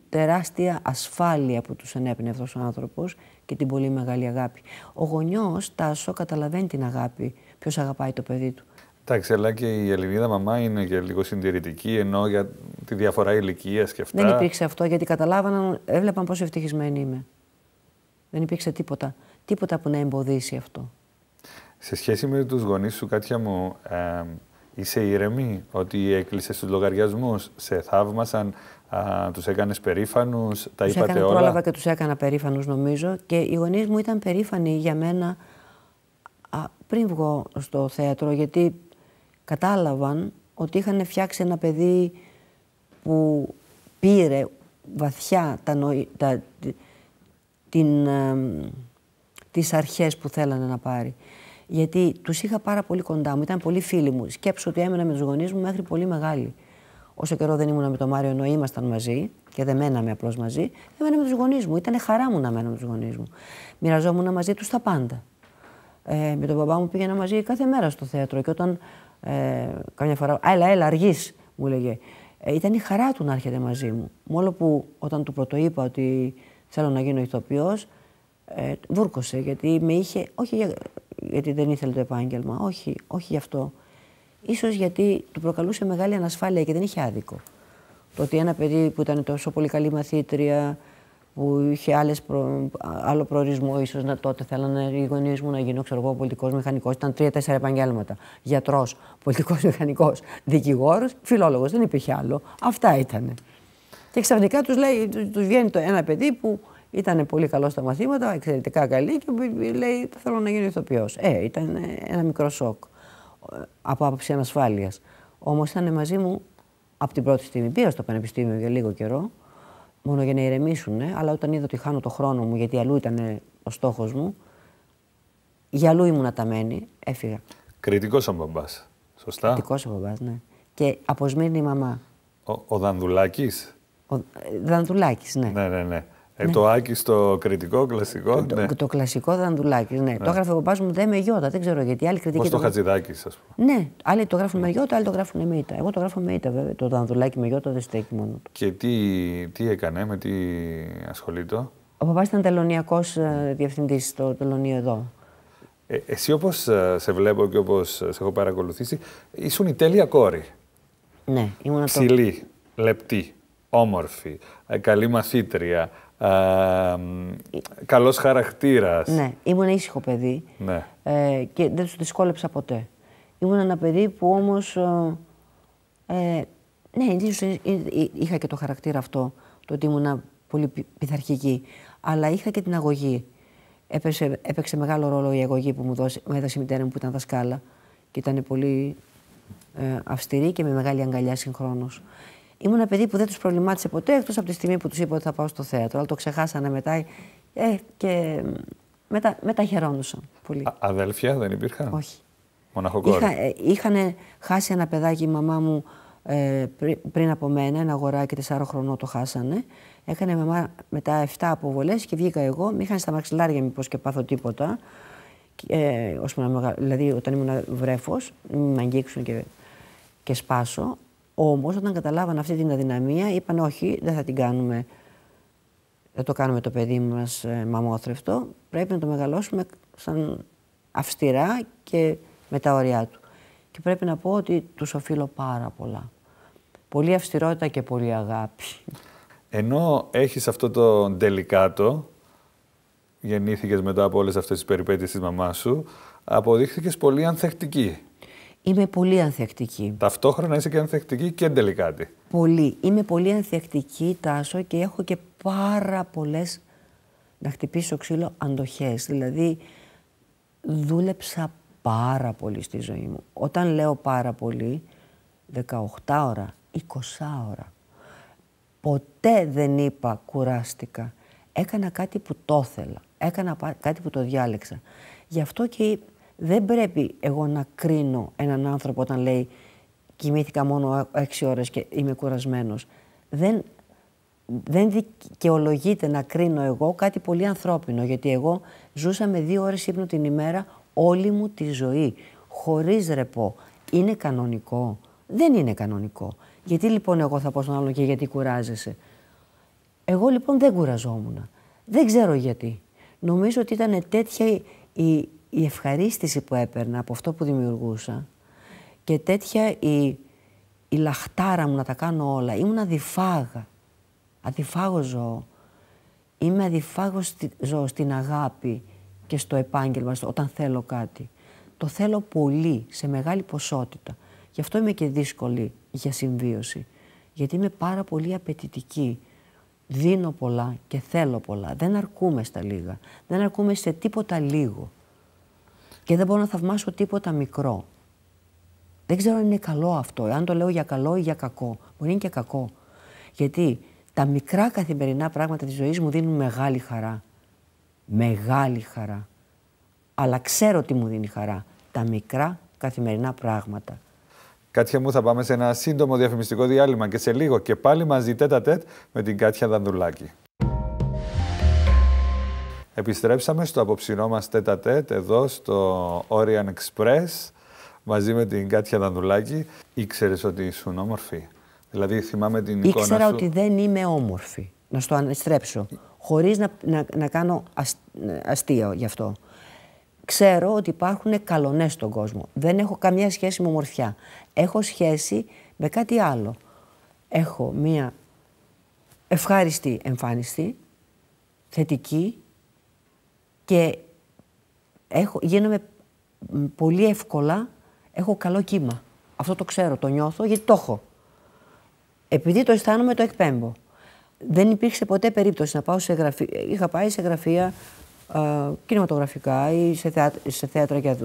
τεράστια ασφάλεια που τους ενέπνεε αυτός ο άνθρωπος και την πολύ μεγάλη αγάπη. Ο γονιός, Τάσο, καταλαβαίνει την αγάπη, ποιος αγαπάει το παιδί του. Εντάξει, αλλά και η Ελληνίδα μαμά είναι και λίγο συντηρητική, ενώ για τη διαφορά ηλικίας και αυτά. Δεν υπήρξε αυτό γιατί καταλάβαναν, έβλεπαν πόσο ευτυχισμένη είμαι. Δεν υπήρξε τίποτα. Τίποτα που να εμποδίσει αυτό. Σε σχέση με τους γονείς σου, Κάτια μου, είσαι ήρεμη ότι έκλεισες τους λογαριασμούς σε θαύμασαν, ε, τους έκανες τα τους είπατε έκανα, όλα. Πρόλαβα και τους έκανα περήφανους, νομίζω και οι γονείς μου ήταν περήφανοι για μένα πριν βγω στο θέατρο γιατί κατάλαβαν ότι είχαν φτιάξει ένα παιδί που πήρε βαθιά τα, νοη, τα την, τις αρχές που θέλανε να πάρει. Γιατί τους είχα πάρα πολύ κοντά μου, ήταν πολύ φίλοι μου. Σκέψω ότι έμενα με τους γονείς μου μέχρι πολύ μεγάλη. Όσο καιρό δεν ήμουν με τον Μάριο, ενώ ήμασταν μαζί και δεν μέναμε απλώς μαζί, έμενα με τους γονείς μου. Ήταν χαρά μου να μένω με τους γονείς μου. Μοιραζόμουν μαζί τους τα πάντα. Ε, με τον παπά μου πήγαινα μαζί κάθε μέρα στο θέατρο. Και όταν ε, καμιά φορά, έλα, έλα, αργείς, μου λέγε ε, ήταν η χαρά του να έρχεται μαζί μου. Μόνο που όταν του πρωτοείπα ότι θέλω να γίνω ηθοποιός, ε, βούρκωσε γιατί με είχε. Όχι για, γιατί δεν ήθελε το επάγγελμα, όχι, όχι γι' αυτό. Ίσως γιατί του προκαλούσε μεγάλη ανασφάλεια και δεν είχε άδικο. Το ότι ένα παιδί που ήταν τόσο πολύ καλή μαθήτρια, που είχε προ... άλλο προορισμό, ίσως να τότε θέλανε οι γονείς μου να γίνω ξέρω, πολιτικός μηχανικός. Ήταν τρία-τέσσερα επαγγέλματα. Γιατρός, πολιτικός μηχανικός, δικηγόρος, φιλόλογος. Δεν υπήρχε άλλο. Αυτά ήταν. Και ξαφνικά τους λέει, τους βγαίνει το ένα παιδί που ήταν πολύ καλό στα μαθήματα, εξαιρετικά καλή και λέει θέλω να γίνω ηθοποιός. Ε, ήταν ένα μικρό σοκ ε, από άποψη ανασφάλειας. Όμως ήταν μαζί μου από την πρώτη στιγμή. Πήγα στο πανεπιστήμιο για λίγο καιρό, μόνο για να ηρεμήσουν, αλλά όταν είδα ότι χάνω το χρόνο μου, γιατί αλλού ήταν ο στόχος μου, για αλλού ήμουν αταμένη, έφυγα. Κριτικός ο μπαμπάς. Σωστά. Κριτικός ο μπαμπάς, ναι. Και αποσμένη η μαμά. Ο, ο Δανδουλάκης. Ο ε, Δανδουλάκης, ναι. Ναι, ναι, ναι. Ε, ναι. το Άκη στο κριτικό, κλασικό. Το, ναι. το, το κλασικό δανδουλάκι. Ναι. ναι. Το έγραφε ο παπάς μου δεν με γιώτα, δεν ξέρω γιατί. Άλλοι κριτικοί. Όπω το, το... Χατζηδάκης, ας πούμε. Ναι, άλλοι το γράφουν με γιώτα, άλλοι το γράφουν με ήττα. Εγώ το γράφω με ήττα, βέβαια. Το δανδουλάκι με γιώτα δεν στέκει μόνο του. Και τι, τι έκανε, με τι ασχολείται. Ο παπάς ήταν τελωνιακός ε, διευθυντής στο τελωνίο εδώ. Ε, εσύ όπως ε, σε βλέπω και όπως ε, σε έχω παρακολουθήσει, ήσουν η τέλεια κόρη. Ναι, ήμουν Ψηλή, το... λεπτή, όμορφη, καλή μαθήτρια, Καλός χαρακτήρας. Ναι, ήμουν ήσυχο παιδί ναι. ε, και δεν του δυσκόλεψα ποτέ. Ήμουν ένα παιδί που όμως. Ε, ε, ναι, ε, ε, είχα και το χαρακτήρα αυτό, το ότι ήμουν πολύ πειθαρχική. Αλλά είχα και την αγωγή. Έπαιξε, μεγάλο ρόλο η αγωγή που μου, δώσε, με έδωσε η μητέρα μου που ήταν δασκάλα. Και ήταν πολύ αυστηρή και με μεγάλη αγκαλιά συγχρόνως. Ήμουν ένα παιδί που δεν τους προβλημάτισε ποτέ, εκτός από τη στιγμή που τους είπα ότι θα πάω στο θέατρο. Αλλά το ξεχάσανε μετά. Ε, και μετά, μετά χαιρόντουσαν πολύ. Α, αδέλφια δεν υπήρχαν. Όχι. Μοναχοκόρη. Είχα, ε, είχαν χάσει ένα παιδάκι η μαμά μου ε, πριν από μένα, ένα αγοράκι 4 χρονών το χάσανε. Έκανε μαμά μετά 7 αποβολές και βγήκα εγώ. Μη είχαν στα μαξιλάρια μήπως και πάθω τίποτα. Ε, ως μεγα... Δηλαδή, όταν ήμουν βρέφος, να αγγίξουν και, και σπάσω. Όμως, όταν καταλάβαν αυτή την αδυναμία, είπαν όχι, δεν θα την κάνουμε. Δεν το κάνουμε το παιδί μας ε, μαμόθρευτο. Πρέπει να το μεγαλώσουμε σαν αυστηρά και με τα όρια του. Και πρέπει να πω ότι τους οφείλω πάρα πολλά. Πολύ αυστηρότητα και πολύ αγάπη. Ενώ έχεις αυτό το τελικάτο, γεννήθηκες μετά από όλες αυτές τις περιπέτειες της μαμάς σου, αποδείχθηκες πολύ ανθεκτική. Είμαι πολύ ανθεκτική. Ταυτόχρονα είσαι και ανθεκτική και εντελικάτη. Πολύ. Είμαι πολύ ανθεκτική, Τάσο, και έχω και πάρα πολλές να χτυπήσω ξύλο αντοχές. Δηλαδή, δούλεψα πάρα πολύ στη ζωή μου. Όταν λέω πάρα πολύ, 18 ώρα, 20 ώρα. Ποτέ δεν είπα κουράστηκα. Έκανα κάτι που το ήθελα. Έκανα κάτι που το διάλεξα. Γι' αυτό και δεν πρέπει εγώ να κρίνω έναν άνθρωπο όταν λέει κοιμήθηκα μόνο έξι ώρες και είμαι κουρασμένος. Δεν, δεν δικαιολογείται να κρίνω εγώ κάτι πολύ ανθρώπινο, γιατί εγώ ζούσα με δύο ώρες ύπνο την ημέρα όλη μου τη ζωή, χωρίς ρεπό. Είναι κανονικό. Δεν είναι κανονικό. Γιατί λοιπόν εγώ θα πω στον άλλον και γιατί κουράζεσαι. Εγώ λοιπόν δεν κουραζόμουν. Δεν ξέρω γιατί. Νομίζω ότι ήταν τέτοια η, η ευχαρίστηση που έπαιρνα από αυτό που δημιουργούσα και τέτοια η, η λαχτάρα μου να τα κάνω όλα. Ήμουν αδιφάγα, αδιφάγο ζώο. Είμαι αδιφάγο ζώο στην αγάπη και στο επάγγελμα, στο, όταν θέλω κάτι. Το θέλω πολύ, σε μεγάλη ποσότητα. Γι' αυτό είμαι και δύσκολη για συμβίωση. Γιατί είμαι πάρα πολύ απαιτητική. Δίνω πολλά και θέλω πολλά. Δεν αρκούμε στα λίγα. Δεν αρκούμε σε τίποτα λίγο και δεν μπορώ να θαυμάσω τίποτα μικρό. Δεν ξέρω αν είναι καλό αυτό, αν το λέω για καλό ή για κακό. Μπορεί να είναι και κακό. Γιατί τα μικρά καθημερινά πράγματα της ζωής μου δίνουν μεγάλη χαρά. Μεγάλη χαρά. Αλλά ξέρω τι μου δίνει χαρά. Τα μικρά καθημερινά πράγματα. Κάτια μου θα πάμε σε ένα σύντομο διαφημιστικό διάλειμμα και σε λίγο και πάλι μαζί τέτα τέτ με την Κάτια Δανδουλάκη. Επιστρέψαμε στο απόψινό μας τέτα τέτ εδώ στο Orient Express μαζί με την Κάτια Δανδουλάκη. ήξερες ότι ήσουν όμορφη. Δηλαδή θυμάμαι την Ήξερα εικόνα Ήξερα ότι δεν είμαι όμορφη. Να στο αναστρέψω. Χωρίς να, να, να κάνω αστείο γι' αυτό. Ξέρω ότι υπάρχουν καλονές στον κόσμο. Δεν έχω καμία σχέση με ομορφιά. Έχω σχέση με κάτι άλλο. Έχω μία ευχάριστη εμφάνιση, θετική, και έχω, γίνομαι πολύ εύκολα, έχω καλό κύμα. Αυτό το ξέρω, το νιώθω, γιατί το έχω. Επειδή το αισθάνομαι, το εκπέμπω. Δεν υπήρξε ποτέ περίπτωση να πάω σε γραφεία. Είχα πάει σε γραφεία ε, κινηματογραφικά ή σε, θέατρα, για,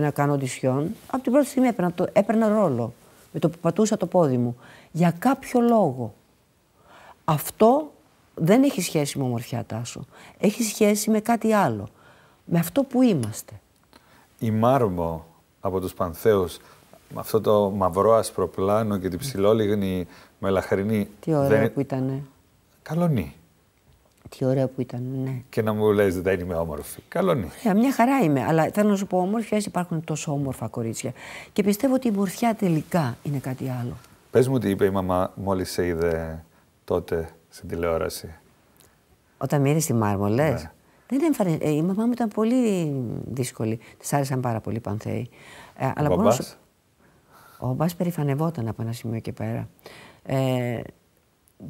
να κάνω οντισιόν. Από την πρώτη στιγμή έπαιρνα, το, έπαιρνα ρόλο. Με το που πατούσα το πόδι μου. Για κάποιο λόγο. Αυτό δεν έχει σχέση με ομορφιά τάσο. Έχει σχέση με κάτι άλλο. Με αυτό που είμαστε. Η Μάρμο από τους Πανθέους, με αυτό το μαυρό ασπροπλάνο και την ψηλόλιγνη μελαχρινή. Τι ωραία που ήτανε. Καλονή. Τι ωραία που ήταν, ναι. Και να μου λες δεν είμαι όμορφη. Καλονή. μια χαρά είμαι. Αλλά θέλω να σου πω, όμορφιες υπάρχουν τόσο όμορφα κορίτσια. Και πιστεύω ότι η μορφιά τελικά είναι κάτι άλλο. Πες μου τι είπε η μαμά μόλις σε είδε τότε στην τηλεόραση. Όταν μείνεις στη Μάρμο, λε. Ναι. Δεν εμφανε... Ε, η μαμά μου ήταν πολύ δύσκολη. Της άρεσαν πάρα πολύ οι Πανθέοι. Ε, αλλά ο μπαμπάς. Ο μπαμπάς περηφανευόταν από ένα σημείο και πέρα. Ε,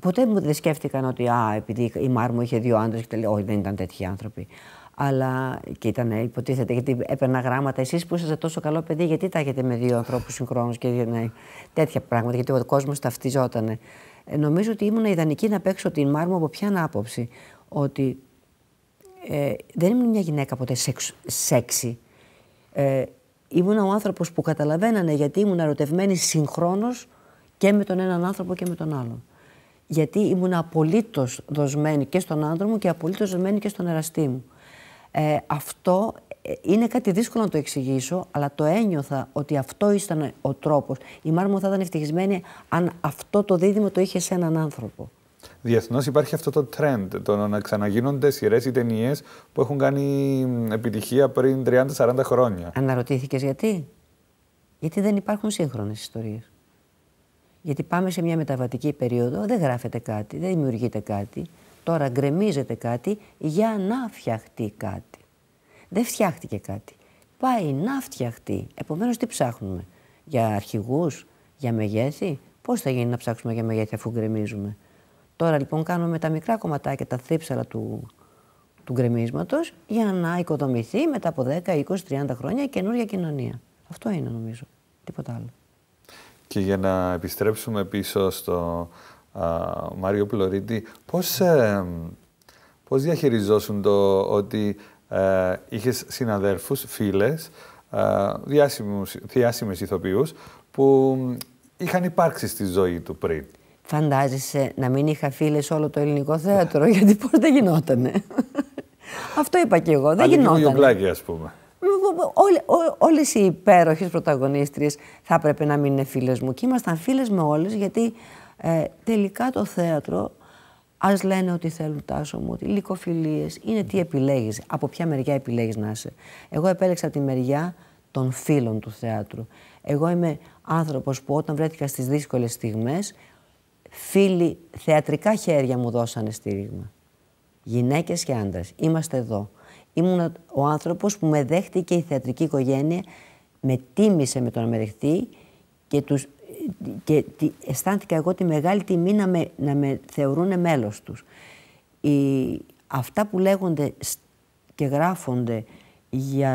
ποτέ μου δεν σκέφτηκαν ότι α, επειδή η Μάρμο είχε δύο άντρες και τελείω. Όχι, δεν ήταν τέτοιοι άνθρωποι. Αλλά και ήταν, ε, υποτίθεται, γιατί έπαιρνα γράμματα. Εσείς που είσαστε τόσο καλό παιδί, γιατί τα έχετε με δύο ανθρώπους συγχρόνως και ναι, τέτοια πράγματα. Γιατί ο κόσμος ταυτιζόταν νομίζω ότι ήμουν ιδανική να παίξω την Μάρμο από ποια άποψη. Ότι ε, δεν ήμουν μια γυναίκα ποτέ σεξ, σεξι. Ε, ήμουν ο άνθρωπος που καταλαβαίνανε γιατί ήμουν ερωτευμένη συγχρόνως και με τον έναν άνθρωπο και με τον άλλον. Γιατί ήμουν απολύτως δοσμένη και στον άνθρωπο και απολύτως δοσμένη και στον εραστή μου. Ε, αυτό ε, είναι κάτι δύσκολο να το εξηγήσω, αλλά το ένιωθα ότι αυτό ήταν ο τρόπος. Η Μάρμο θα ήταν ευτυχισμένη αν αυτό το δίδυμο το είχε σε έναν άνθρωπο. Διεθνώς υπάρχει αυτό το trend το να ξαναγίνονται σειρές ή ταινίες που έχουν κάνει επιτυχία πριν 30-40 χρόνια. Αναρωτήθηκες γιατί. Γιατί δεν υπάρχουν σύγχρονες ιστορίες. Γιατί πάμε σε μια μεταβατική περίοδο, δεν γράφεται κάτι, δεν δημιουργείται κάτι. Τώρα γκρεμίζεται κάτι για να φτιαχτεί κάτι δεν φτιάχτηκε κάτι. Πάει να φτιαχτεί. Επομένως, τι ψάχνουμε, Για αρχηγούς, για μεγέθη. Πώς θα γίνει να ψάξουμε για μεγέθη αφού γκρεμίζουμε. Τώρα λοιπόν κάνουμε τα μικρά κομματάκια, τα θύψαλα του, του γκρεμίσματος, για να οικοδομηθεί μετά από 10, 20, 30 χρόνια η καινούργια κοινωνία. Αυτό είναι νομίζω. Τίποτα άλλο. Και για να επιστρέψουμε πίσω στο α, Μάριο Πλωρίτη, πώς, ε, πώς διαχειριζόσουν το ότι ε, είχες συναδέλφου, φίλε, διάσημες ηθοποιούς που είχαν υπάρξει στη ζωή του πριν. Φαντάζεσαι να μην είχα φίλες όλο το ελληνικό θέατρο, γιατί πώς δεν γινότανε. Αυτό είπα και εγώ. Δεν είναι Λίγο γιουκλάκι, ας πούμε. Όλες οι υπέροχες πρωταγωνίστριες θα έπρεπε να μην είναι φίλες μου. Και ήμασταν φίλες με όλες, γιατί ε, τελικά το θέατρο Ας λένε ότι θέλουν τάσο μου, ότι λυκοφιλίες. Είναι τι επιλέγεις, από ποια μεριά επιλέγεις να είσαι. Εγώ επέλεξα τη μεριά των φίλων του θεάτρου. Εγώ είμαι άνθρωπος που όταν βρέθηκα στις δύσκολες στιγμές, φίλοι, θεατρικά χέρια μου δώσανε στήριγμα. Γυναίκες και άντρες. Είμαστε εδώ. Ήμουν ο άνθρωπος που με δέχτηκε η θεατρική οικογένεια, με τίμησε με τον να και τους και αισθάνθηκα εγώ τη μεγάλη τιμή να με, να με θεωρούν μέλος τους. Η, αυτά που λέγονται και γράφονται για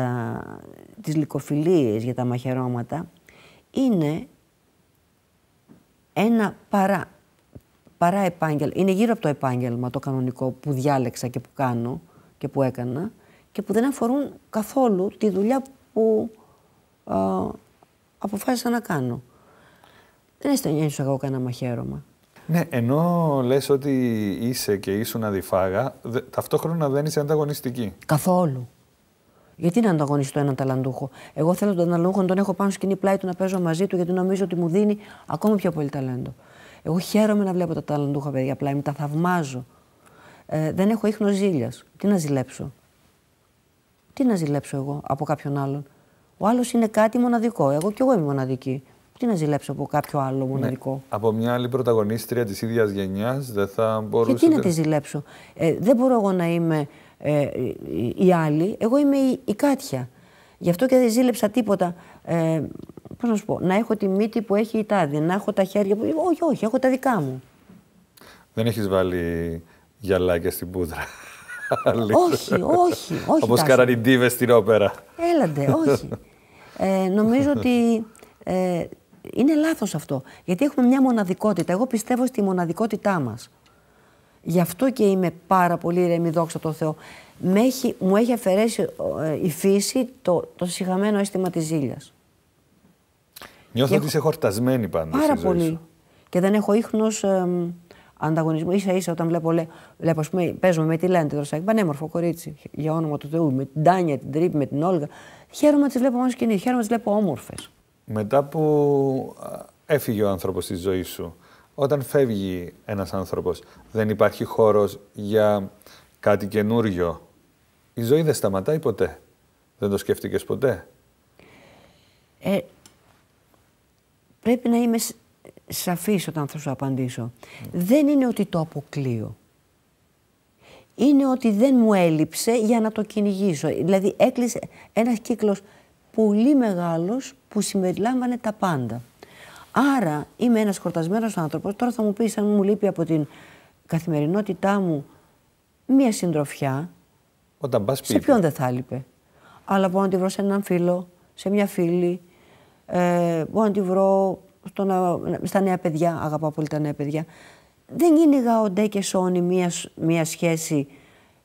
τις λικοφιλίες, για τα μαχαιρώματα, είναι ένα παρά, παρά επάγγελμα. Είναι γύρω από το επάγγελμα το κανονικό που διάλεξα και που κάνω και που έκανα και που δεν αφορούν καθόλου τη δουλειά που α, αποφάσισα να κάνω δεν αισθανόμουν εγώ κανένα μαχαίρωμα. Ναι, ενώ λες ότι είσαι και ήσουν αδιφάγα, δε, ταυτόχρονα δεν είσαι ανταγωνιστική. Καθόλου. Γιατί να ανταγωνιστώ έναν ταλαντούχο. Εγώ θέλω τον ταλαντούχο να τον έχω πάνω σκηνή πλάι του να παίζω μαζί του, γιατί νομίζω ότι μου δίνει ακόμα πιο πολύ ταλέντο. Εγώ χαίρομαι να βλέπω τα ταλαντούχα παιδιά πλάι μου, τα θαυμάζω. Ε, δεν έχω ίχνος ζήλιας. Τι να ζηλέψω. Τι να ζηλέψω εγώ από κάποιον άλλον. Ο άλλος είναι κάτι μοναδικό. Εγώ κι εγώ είμαι μοναδική. Τι να ζηλέψω από κάποιο άλλο ναι. μοναδικό. Ναι. Από μια άλλη πρωταγωνίστρια της ίδιας γενιάς δεν θα μπορούσε. τι να τη ζηλέψω. Ε, δεν μπορώ εγώ να είμαι ε, η άλλη. Εγώ είμαι η, η Κάτια. Γι' αυτό και δεν ζήλεψα τίποτα. Ε, Πώς να σου πω, να έχω τη μύτη που έχει η Τάδη. να έχω τα χέρια που. Όχι, όχι, έχω τα δικά μου. Δεν έχεις βάλει γυαλάκια στην πούδρα. όχι, όχι, όχι. Όπως καραντίβε στην όπερα. Έλαντε, όχι. Ε, νομίζω ότι ε, είναι λάθος αυτό. Γιατί έχουμε μια μοναδικότητα. Εγώ πιστεύω στη μοναδικότητά μας. Γι' αυτό και είμαι πάρα πολύ ηρεμή, δόξα τω Θεώ. έχει, μου έχει αφαιρέσει ε, η φύση το, το συγχαμένο αίσθημα της ζήλιας. Νιώθω ότι είσαι χορτασμένη πάντα Πάρα στη ζωή Και δεν έχω ίχνος ανταγωνισμού. σα ίσα όταν βλέπω, λέ, βλέπω πούμε, παίζουμε με τη την Τροσάκη, πανέμορφο κορίτσι, για όνομα του Θεού, με την Τάνια, την Τρίπη, με την Όλγα. Χαίρομαι να τις βλέπω μόνος σκηνή, χαίρομαι να τις βλέπω όμορφες μετά που έφυγε ο άνθρωπος της ζωή σου, όταν φεύγει ένας άνθρωπος, δεν υπάρχει χώρος για κάτι καινούριο. Η ζωή δεν σταματάει ποτέ. Δεν το σκέφτηκες ποτέ. Ε, πρέπει να είμαι σαφής όταν θα σου απαντήσω. Δεν είναι ότι το αποκλείω. Είναι ότι δεν μου έλειψε για να το κυνηγήσω. Δηλαδή έκλεισε ένας κύκλος πολύ μεγάλος που συμπεριλάμβανε τα πάντα. Άρα είμαι ένας χορτασμένος άνθρωπος. Τώρα θα μου πεις αν μου λείπει από την καθημερινότητά μου μία συντροφιά. Όταν πας σε ποιον δεν θα λείπε. Αλλά μπορώ να τη βρω σε έναν φίλο, σε μια φίλη. Ε, μπορώ να τη βρω στο να, στα νέα παιδιά. Αγαπάω πολύ τα νέα παιδιά. Δεν κυνηγά ο ντε και σόνι μία σχέση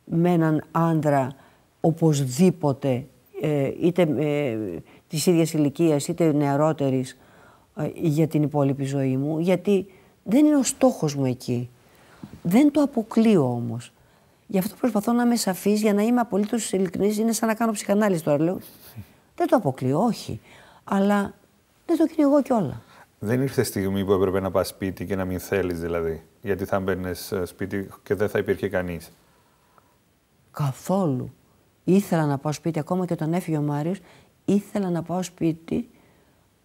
με έναν άντρα οπωσδήποτε ε, είτε ε, της ίδιας ηλικίας είτε νεαρότερης ε, για την υπόλοιπη ζωή μου, γιατί δεν είναι ο στόχος μου εκεί. Δεν το αποκλείω όμως. Γι' αυτό προσπαθώ να είμαι σαφής για να είμαι απολύτως ειλικρινής. Είναι σαν να κάνω ψυχανάλυση τώρα. Λέω. Δεν το αποκλείω, όχι. Αλλά δεν το κυνηγώ κιόλα. Δεν ήρθε στιγμή που έπρεπε να πας σπίτι και να μην θέλεις δηλαδή. Γιατί θα μπαίνεις σπίτι και δεν θα υπήρχε κανείς. Καθόλου. Ήθελα να πάω σπίτι, ακόμα και όταν έφυγε ο Μάριος, ήθελα να πάω σπίτι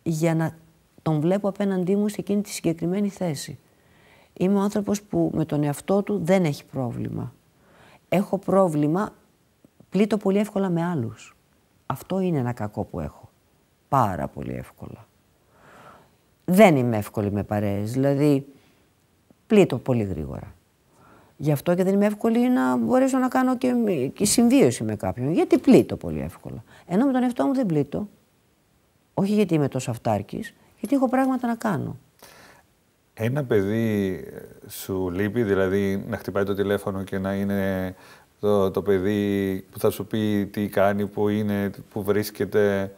για να τον βλέπω απέναντί μου σε εκείνη τη συγκεκριμένη θέση. Είμαι ο άνθρωπος που με τον εαυτό του δεν έχει πρόβλημα. Έχω πρόβλημα, πλήττω πολύ εύκολα με άλλους. Αυτό είναι ένα κακό που έχω. Πάρα πολύ εύκολα. Δεν είμαι εύκολη με παρέες, δηλαδή πλήττω πολύ γρήγορα. Γι' αυτό και δεν είμαι εύκολη να μπορέσω να κάνω και, συμβίωση με κάποιον. Γιατί πλήττω πολύ εύκολα. Ενώ με τον εαυτό μου δεν πλήττω. Όχι γιατί είμαι τόσο αυτάρκης, γιατί έχω πράγματα να κάνω. Ένα παιδί ε, σου λείπει, δηλαδή να χτυπάει το τηλέφωνο και να είναι το, το παιδί που θα σου πει τι κάνει, που είναι, που βρίσκεται.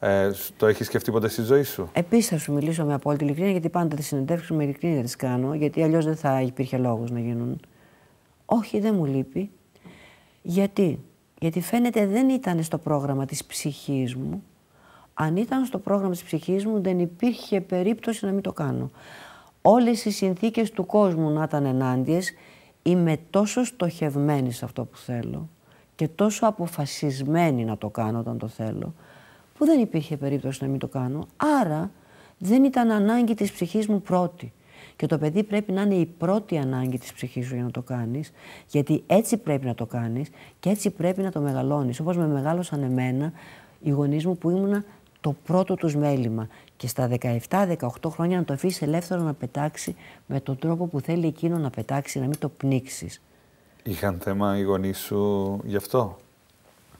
Ε, το έχεις σκεφτεί ποτέ στη ζωή σου. Επίσης, θα σου μιλήσω με απόλυτη ειλικρίνεια, γιατί πάντα τις συνεντεύξεις με ειλικρίνεια τις κάνω, γιατί αλλιώς δεν θα υπήρχε λόγος να γίνουν όχι δεν μου λείπει. Γιατί, γιατί φαίνεται δεν ήταν στο πρόγραμμα της ψυχής μου. Αν ήταν στο πρόγραμμα της ψυχής μου δεν υπήρχε περίπτωση να μην το κάνω. Όλες οι συνθήκες του κόσμου να ήταν ενάντιες, είμαι τόσο στοχευμένη σε αυτό που θέλω και τόσο αποφασισμένη να το κάνω όταν το θέλω, που δεν υπήρχε περίπτωση να μην το κάνω. Άρα δεν ήταν ανάγκη της ψυχής μου πρώτη. Και το παιδί πρέπει να είναι η πρώτη ανάγκη της ψυχής σου για να το κάνεις, γιατί έτσι πρέπει να το κάνεις και έτσι πρέπει να το μεγαλώνεις. Όπως με μεγάλωσαν εμένα οι γονείς μου που ήμουνα το πρώτο τους μέλημα και στα 17-18 χρόνια να το αφήσεις ελεύθερο να πετάξει με τον τρόπο που θέλει εκείνο να πετάξει, να μην το πνίξεις. Είχαν θέμα οι γονείς σου γι' αυτό.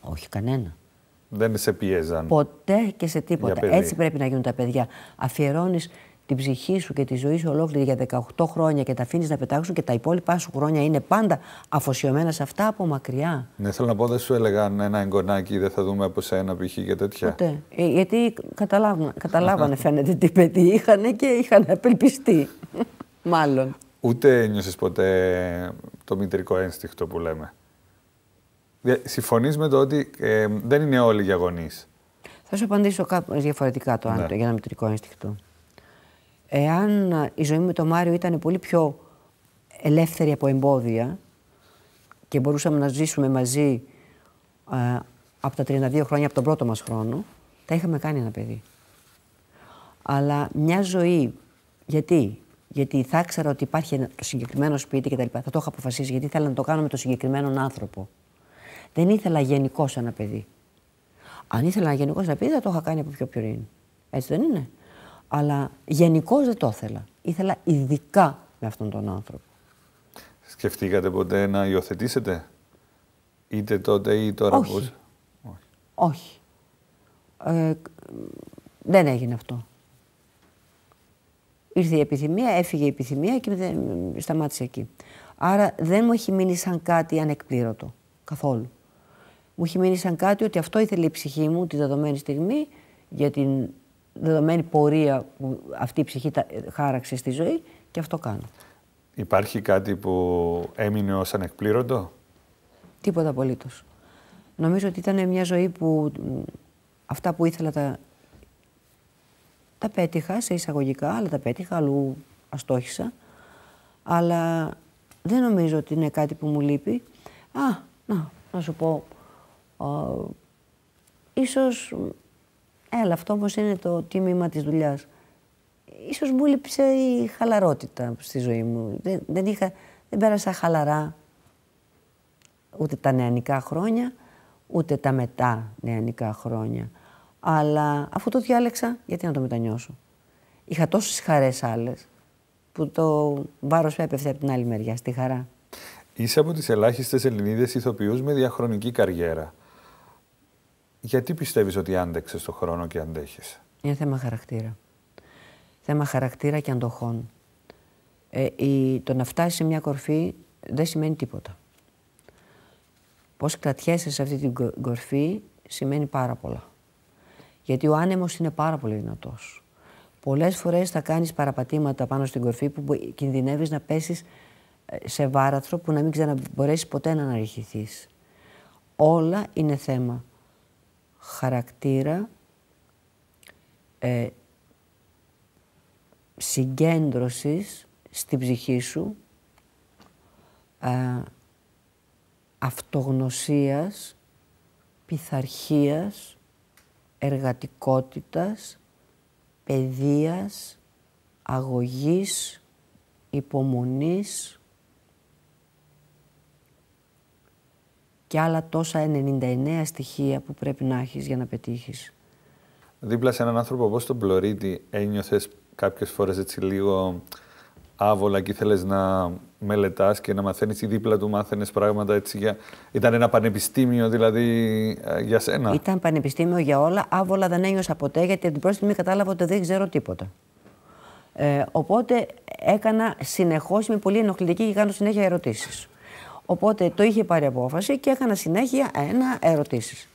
Όχι κανένα. Δεν σε πιέζαν. Ποτέ και σε τίποτα. Έτσι πρέπει να γίνουν τα παιδιά. Αφιερώνεις την ψυχή σου και τη ζωή σου ολόκληρη για 18 χρόνια και τα αφήνεις να πετάξουν και τα υπόλοιπα σου χρόνια είναι πάντα αφοσιωμένα σε αυτά από μακριά. Ναι, θέλω να πω, δεν σου έλεγαν ένα εγγονάκι, δεν θα δούμε από σένα π.χ. και τέτοια. Ποτέ. Ε, γιατί καταλάβανε, καταλάβανε φαίνεται τι παιδί είχαν και είχαν απελπιστεί. Μάλλον. Ούτε ένιωσε ποτέ το μητρικό ένστικτο που λέμε. Συμφωνείς με το ότι ε, δεν είναι όλοι για γονείς. Θα σου απαντήσω κάπως διαφορετικά το, ναι. για ένα μητρικό ένστικτο εάν η ζωή μου με τον Μάριο ήταν πολύ πιο ελεύθερη από εμπόδια και μπορούσαμε να ζήσουμε μαζί από τα 32 χρόνια, από τον πρώτο μας χρόνο, θα είχαμε κάνει ένα παιδί. Αλλά μια ζωή, γιατί, γιατί θα ήξερα ότι υπάρχει ένα, το συγκεκριμένο σπίτι λοιπά. Θα το είχα αποφασίσει γιατί ήθελα να το κάνω με τον συγκεκριμένο άνθρωπο. Δεν ήθελα γενικώς ένα παιδί. Αν ήθελα γενικώς ένα παιδί, θα το είχα κάνει από πιο πριν. Έτσι δεν είναι. Αλλά γενικώ δεν το ήθελα. Ήθελα ειδικά με αυτόν τον άνθρωπο. Σκεφτήκατε ποτέ να υιοθετήσετε, είτε τότε ή τώρα Όχι. Όχι. Ε, δεν έγινε αυτό. Ήρθε η επιθυμία, έφυγε η επιθυμία και σταμάτησε εκεί. Άρα δεν μου έχει μείνει σαν κάτι ανεκπλήρωτο. Καθόλου. Μου έχει μείνει σαν κάτι ότι αυτό ήθελε η ψυχή μου τη δεδομένη στιγμή για την δεδομένη πορεία που αυτή η ψυχή ε, χάραξε στη ζωή και αυτό κάνω. Υπάρχει κάτι που έμεινε ως ανεκπλήρωτο? Τίποτα απολύτως. Νομίζω ότι ήταν μια ζωή που αυτά που ήθελα τα, τα πέτυχα σε εισαγωγικά, αλλά τα πέτυχα, αλλού αστόχησα. Αλλά δεν νομίζω ότι είναι κάτι που μου λείπει. Α, να, να σου πω, ίσως Έλα, αυτό όμως είναι το τίμημα της δουλειάς. Σω μου λείψε η χαλαρότητα στη ζωή μου. Δεν, είχα, δεν πέρασα χαλαρά ούτε τα νεανικά χρόνια, ούτε τα μετά νεανικά χρόνια. Αλλά αφού το διάλεξα, γιατί να το μετανιώσω. Είχα τόσες χαρές άλλες που το βάρος έπεφτε από την άλλη μεριά, στη χαρά. Είσαι από τις ελάχιστες Ελληνίδες ηθοποιούς με διαχρονική καριέρα γιατί πιστεύεις ότι άντεξες το χρόνο και αντέχεις. Είναι θέμα χαρακτήρα. Θέμα χαρακτήρα και αντοχών. Ε, η, το να φτάσεις σε μια κορφή δεν σημαίνει τίποτα. Πώς κρατιέσαι σε αυτή την κορφή σημαίνει πάρα πολλά. Γιατί ο άνεμος είναι πάρα πολύ δυνατός. Πολλές φορές θα κάνεις παραπατήματα πάνω στην κορφή που κινδυνεύεις να πέσεις ε, σε βάραθρο που να μην ξαναμπορέσεις ποτέ να αναρριχηθείς. Όλα είναι θέμα χαρακτήρα, ε, συγκέντρωσης στην ψυχή σου, ε, αυτογνωσίας, πειθαρχίας, εργατικότητας, παιδείας, αγωγής, υπομονής, και άλλα τόσα 99 στοιχεία που πρέπει να έχεις για να πετύχεις. Δίπλα σε έναν άνθρωπο όπως τον Πλωρίτη ένιωθες κάποιες φορές έτσι λίγο άβολα και ήθελες να μελετάς και να μαθαίνεις ή δίπλα του μάθαινες πράγματα έτσι για. Ήταν ένα πανεπιστήμιο δηλαδή ε, για σένα. Ήταν πανεπιστήμιο για όλα. Άβολα δεν ένιωσα ποτέ γιατί την πρώτη στιγμή κατάλαβα ότι δεν ξέρω τίποτα. Ε, οπότε έκανα συνεχώς, είμαι πολύ ενοχλητική και κάνω συνέχεια ερωτήσεις. Οπότε το είχε πάρει απόφαση και έκανα συνέχεια ένα ερωτήσεις.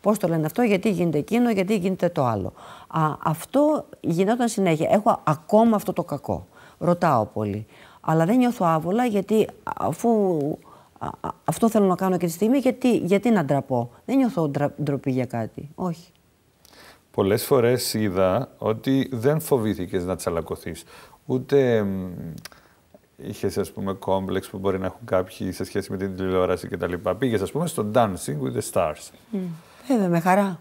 Πώς το λένε αυτό, γιατί γίνεται εκείνο, γιατί γίνεται το άλλο. Α, αυτό γινόταν συνέχεια. Έχω ακόμα αυτό το κακό. Ρωτάω πολύ. Αλλά δεν νιώθω άβολα γιατί αφού αυτό θέλω να κάνω και τη στιγμή, γιατί, γιατί να ντραπώ. Δεν νιώθω ντροπή για κάτι. Όχι. Πολλές φορές είδα ότι δεν φοβήθηκες να τσαλακωθείς. Ούτε είχες ας πούμε κόμπλεξ που μπορεί να έχουν κάποιοι σε σχέση με την τηλεόραση κτλ. Πήγες ας πούμε στο Dancing with the Stars. Mm. Βέβαια, ε, με χαρά.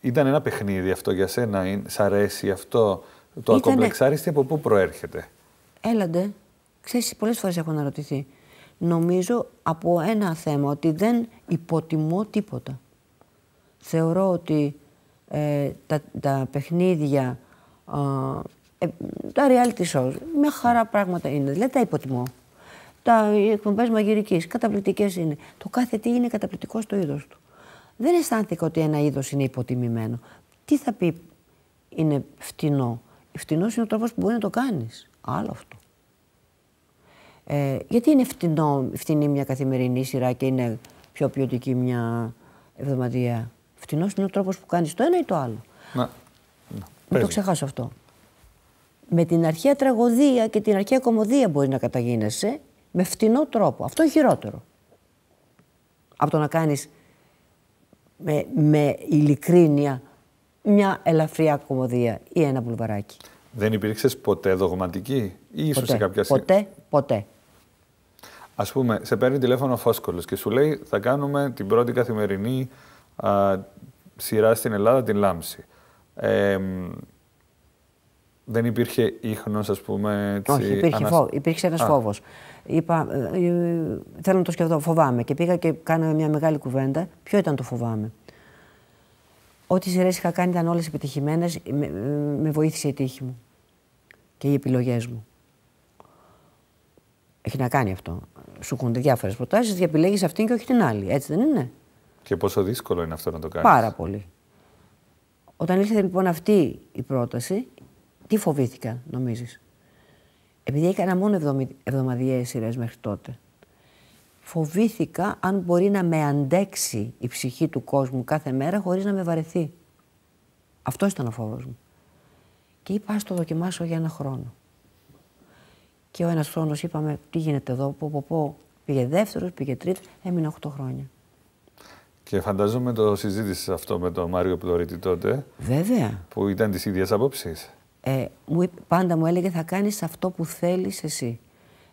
Ήταν ένα παιχνίδι αυτό για σένα, σ' αρέσει αυτό. Το Ήτανε... ακομπλεξάριστη από πού προέρχεται. Έλαντε. Ξέρεις, πολλές φορές έχω αναρωτηθεί. Νομίζω από ένα θέμα, ότι δεν υποτιμώ τίποτα. Θεωρώ ότι ε, τα, παιχνίδια ε, τα reality shows, μια χαρά πράγματα είναι. Δεν τα υποτιμώ. Τα εκπομπές μαγειρικής, καταπληκτικές είναι. Το κάθε τι είναι καταπληκτικό στο είδος του. Δεν αισθάνθηκα ότι ένα είδος είναι υποτιμημένο. Τι θα πει είναι φτηνό. Φτηνός είναι ο τρόπος που μπορεί να το κάνεις. Άλλο αυτό. Ε, γιατί είναι φτηνό, φτηνή μια καθημερινή σειρά και είναι πιο ποιοτική μια εβδομαδιαία. Φτηνός είναι ο τρόπος που κάνεις το ένα ή το άλλο. Να. Μην το ξεχάσω αυτό με την αρχαία τραγωδία και την αρχαία κομμωδία μπορεί να καταγίνεσαι με φτηνό τρόπο. Αυτό είναι χειρότερο. Από το να κάνεις με, με ειλικρίνεια μια ελαφριά κομμωδία ή ένα μπουλβαράκι. Δεν υπήρξες ποτέ δογματική ή ίσως σε κάποια στιγμή. Ποτέ, ποτέ. Ας πούμε, σε παίρνει τηλέφωνο ο Φόσκολο και σου λέει: Θα κάνουμε την πρώτη καθημερινή α, σειρά στην Ελλάδα, την Λάμψη. Ε, δεν υπήρχε ίχνος, ας πούμε, έτσι, Όχι, υπήρχε, ανασ... φόβο. ένας Είπα, ε, ε, ε, θέλω να το σκεφτώ, φοβάμαι. Και πήγα και κάναμε μια μεγάλη κουβέντα. Ποιο ήταν το φοβάμαι. Ό,τι σειρές είχα κάνει ήταν όλες επιτυχημένες Με, ε, με βοήθησε η τύχη μου και οι επιλογές μου. Έχει να κάνει αυτό. Σου έχουν διάφορες προτάσεις, διαπιλέγεις αυτήν και όχι την άλλη. Έτσι δεν είναι. Και πόσο δύσκολο είναι αυτό να το κάνεις. Πάρα πολύ. Όταν ήρθε λοιπόν αυτή η πρόταση, τι φοβήθηκα, νομίζεις. Επειδή έκανα μόνο εβδομαδιαίες σειρές μέχρι τότε. Φοβήθηκα αν μπορεί να με αντέξει η ψυχή του κόσμου κάθε μέρα χωρίς να με βαρεθεί. Αυτός ήταν ο φόβος μου. Και είπα, ας το δοκιμάσω για ένα χρόνο. Και ο ένας χρόνος είπαμε, τι γίνεται εδώ, Πήγε δεύτερος, πήγε τρίτος, έμεινε 8 χρόνια. Και φανταζόμαι το συζήτησες αυτό με τον Μάριο Πλωρίτη τότε. Βέβαια. Που ήταν της ίδιας απόψης. Ε, μου, πάντα μου έλεγε θα κάνεις αυτό που θέλεις εσύ.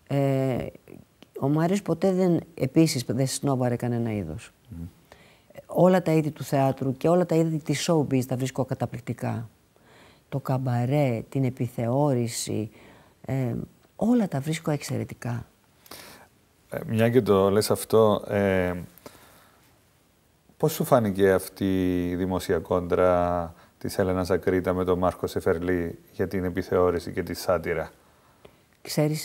Ε, ο Μάριος ποτέ δεν, επίσης δεν σνόβαρε κανένα είδος. Όλα τα είδη του θεάτρου και όλα τα είδη της showbiz τα βρίσκω καταπληκτικά. Το καμπαρέ, την επιθεώρηση, ε, όλα τα βρίσκω εξαιρετικά. Ε, μια και το λες αυτό, ε, πώς σου φάνηκε αυτή η δημοσία της Έλενας Ακρίτα με τον Μάρκο Σεφερλή για την επιθεώρηση και τη σάτυρα. Ξέρεις,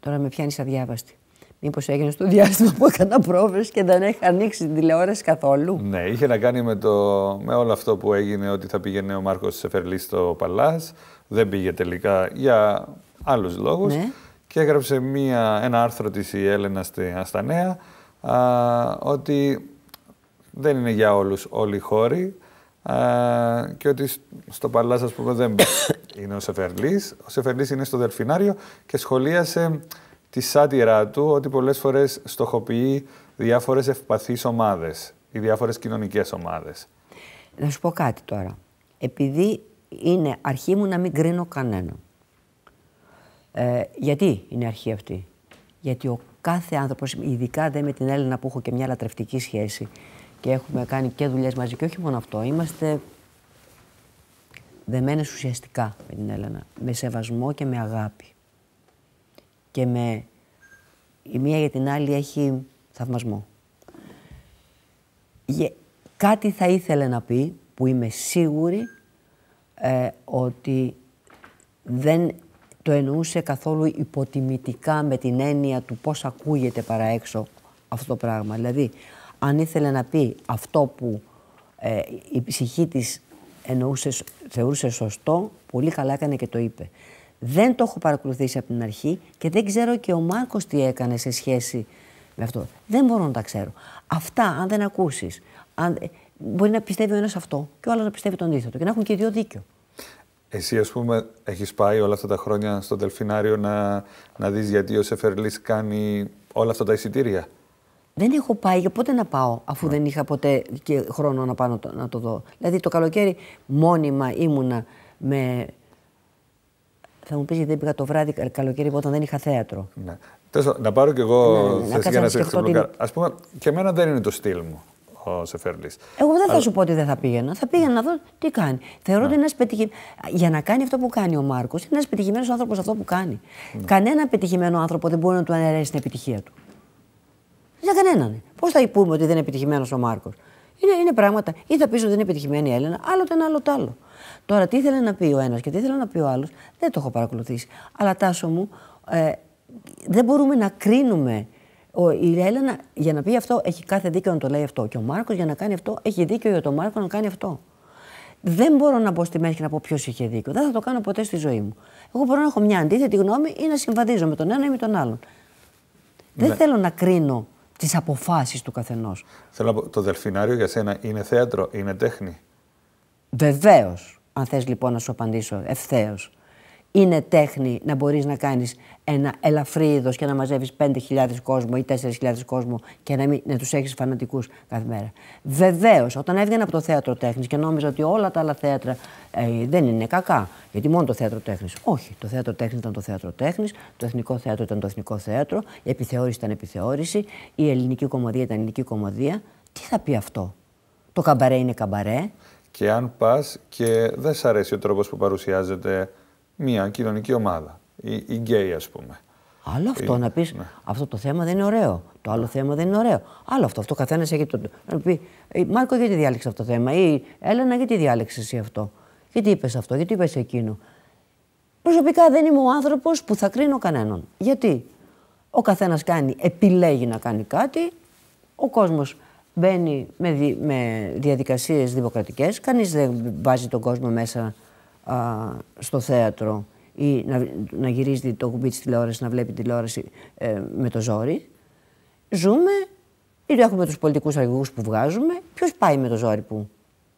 τώρα με πιάνεις αδιάβαστη. Μήπως έγινε στο διάστημα που έκανα πρόβε και δεν έχει ανοίξει την τηλεόραση καθόλου. Ναι, είχε να κάνει με, το, με όλο αυτό που έγινε ότι θα πήγαινε ο Μάρκος Σεφερλή στο Παλάς. Δεν πήγε τελικά για άλλους λόγους. Ναι. Και έγραψε μία, ένα άρθρο της η Έλενα στα Νέα ότι δεν είναι για όλους όλοι οι χώροι και ότι στο Παλάς, ας πούμε, δεν είναι ο Σεφερλής. Ο Σεφερλής είναι στο Δελφινάριο και σχολίασε τη σάτυρα του ότι πολλές φορές στοχοποιεί διάφορες ευπαθείς ομάδες ή διάφορες κοινωνικές ομάδες. Να σου πω κάτι τώρα. Επειδή είναι αρχή μου να μην κρίνω κανέναν. Ε, γιατί είναι αρχή αυτή. Γιατί ο κάθε άνθρωπος, ειδικά δε με την Έλληνα που έχω και μια λατρευτική σχέση, και έχουμε κάνει και δουλειές μαζί και όχι μόνο αυτό. Είμαστε δεμένες ουσιαστικά με την Έλενα, με σεβασμό και με αγάπη. Και με η μία για την άλλη έχει θαυμασμό. Κάτι θα ήθελε να πει που είμαι σίγουρη ε, ότι δεν το εννοούσε καθόλου υποτιμητικά με την έννοια του πώς ακούγεται παρά έξω αυτό το πράγμα. Δηλαδή, αν ήθελε να πει αυτό που ε, η ψυχή της εννοούσε, θεωρούσε σωστό, πολύ καλά έκανε και το είπε. Δεν το έχω παρακολουθήσει από την αρχή και δεν ξέρω και ο Μάρκος τι έκανε σε σχέση με αυτό. Δεν μπορώ να τα ξέρω. Αυτά, αν δεν ακούσεις, αν... Ε, μπορεί να πιστεύει ο ένας αυτό και ο άλλος να πιστεύει τον ίδιο και να έχουν και δύο δίκιο. Εσύ, ας πούμε, έχεις πάει όλα αυτά τα χρόνια στο Δελφινάριο να, να δεις γιατί ο Σεφέρλι κάνει όλα αυτά τα εισιτήρια δεν έχω πάει Για πότε να πάω, αφού ναι. δεν είχα ποτέ και χρόνο να πάω να το δω. Δηλαδή το καλοκαίρι μόνιμα ήμουνα με. Θα μου πεις γιατί δεν πήγα το βράδυ καλοκαίρι όταν δεν είχα θέατρο. Ναι. Να πάρω κι εγώ ναι, για ναι, ναι. να σε ξεπλοκάρω. Την... Ας πούμε, και εμένα δεν είναι το στυλ μου ο Σεφέρλης. Εγώ δεν θα σου πω ότι δεν θα πήγαινα. Θα πήγαινα να δω τι κάνει. Θεωρώ ότι ένα πετυχημένο. Για να κάνει αυτό που κάνει ο Μάρκος, είναι ένας πετυχημένος άνθρωπος αυτό που κάνει. Κανένα πετυχημένο άνθρωπο δεν μπορεί να του αναιρέσει την επιτυχία του. Για κανέναν. Πώς θα πούμε ότι δεν είναι επιτυχημένος ο Μάρκος. Είναι, είναι πράγματα. Ή θα πεις ότι δεν είναι επιτυχημένη η Έλενα, άλλο το ένα, άλλο το άλλο. Τώρα, τι ήθελε να πει ο ένας και τι ήθελε να πει ο άλλος, δεν το έχω παρακολουθήσει. Αλλά τάσο μου, ε, δεν μπορούμε να κρίνουμε. Ο, η Έλενα για να πει αυτό έχει κάθε δίκαιο να το λέει αυτό. Και ο Μάρκος για να κάνει αυτό έχει δίκαιο για τον Μάρκο να κάνει αυτό. Δεν μπορώ να μπω στη μέση και να πω ποιος είχε δίκιο. Δεν θα το κάνω ποτέ στη ζωή μου. Εγώ μπορώ να έχω μια αντίθετη γνώμη ή να συμβαδίζω με τον ένα ή με τον άλλον. Δεν ναι. θέλω να κρίνω τις αποφάσεις του καθενός. Θέλω να πω, το δελφινάριο για σένα είναι θέατρο, είναι τέχνη. Βεβαίως. Αν θες λοιπόν να σου απαντήσω ευθέως είναι τέχνη να μπορείς να κάνεις ένα ελαφρύ είδος και να μαζεύεις 5.000 κόσμο ή 4.000 κόσμο και να, μην, να τους έχεις φανατικούς κάθε μέρα. Βεβαίως, όταν έβγαινα από το θέατρο τέχνης και νόμιζα ότι όλα τα άλλα θέατρα ε, δεν είναι κακά, γιατί μόνο το θέατρο τέχνης. Όχι, το θέατρο τέχνης ήταν το θέατρο τέχνης, το εθνικό θέατρο ήταν το εθνικό θέατρο, η επιθεώρηση ήταν επιθεώρηση, η ελληνική κομμωδία ήταν ελληνική κομμωδία. Τι θα πει αυτό. Το καμπαρέ είναι καμπαρέ. Και αν πας και δεν σ' αρέσει ο τρόπος που παρουσιάζεται μια κοινωνική ομάδα. η η γκέι, ας πούμε. Άλλο αυτό, να πεις ναι. αυτό το θέμα δεν είναι ωραίο. Το άλλο θέμα δεν είναι ωραίο. Άλλο αυτό. Αυτό καθένας έχει το. Να πει, «Ε, Μάρκο, γιατί διάλεξες αυτό το θέμα. Ή Έλενα, γιατί διάλεξες εσύ αυτό. Γιατί είπες αυτό, γιατί είπες εκείνο. Προσωπικά δεν είμαι ο άνθρωπος που θα κρίνω κανέναν. Γιατί ο καθένας κάνει, επιλέγει να κάνει κάτι. Ο κόσμος μπαίνει με, δι, με διαδικασίες δημοκρατικές. Κανείς δεν βάζει τον κόσμο μέσα α, στο θέατρο ή να, γυρίζει το κουμπί της τηλεόρασης, να βλέπει τηλεόραση ε, με το ζόρι. Ζούμε ή έχουμε τους πολιτικούς αργού που βγάζουμε. Ποιος πάει με το ζόρι που.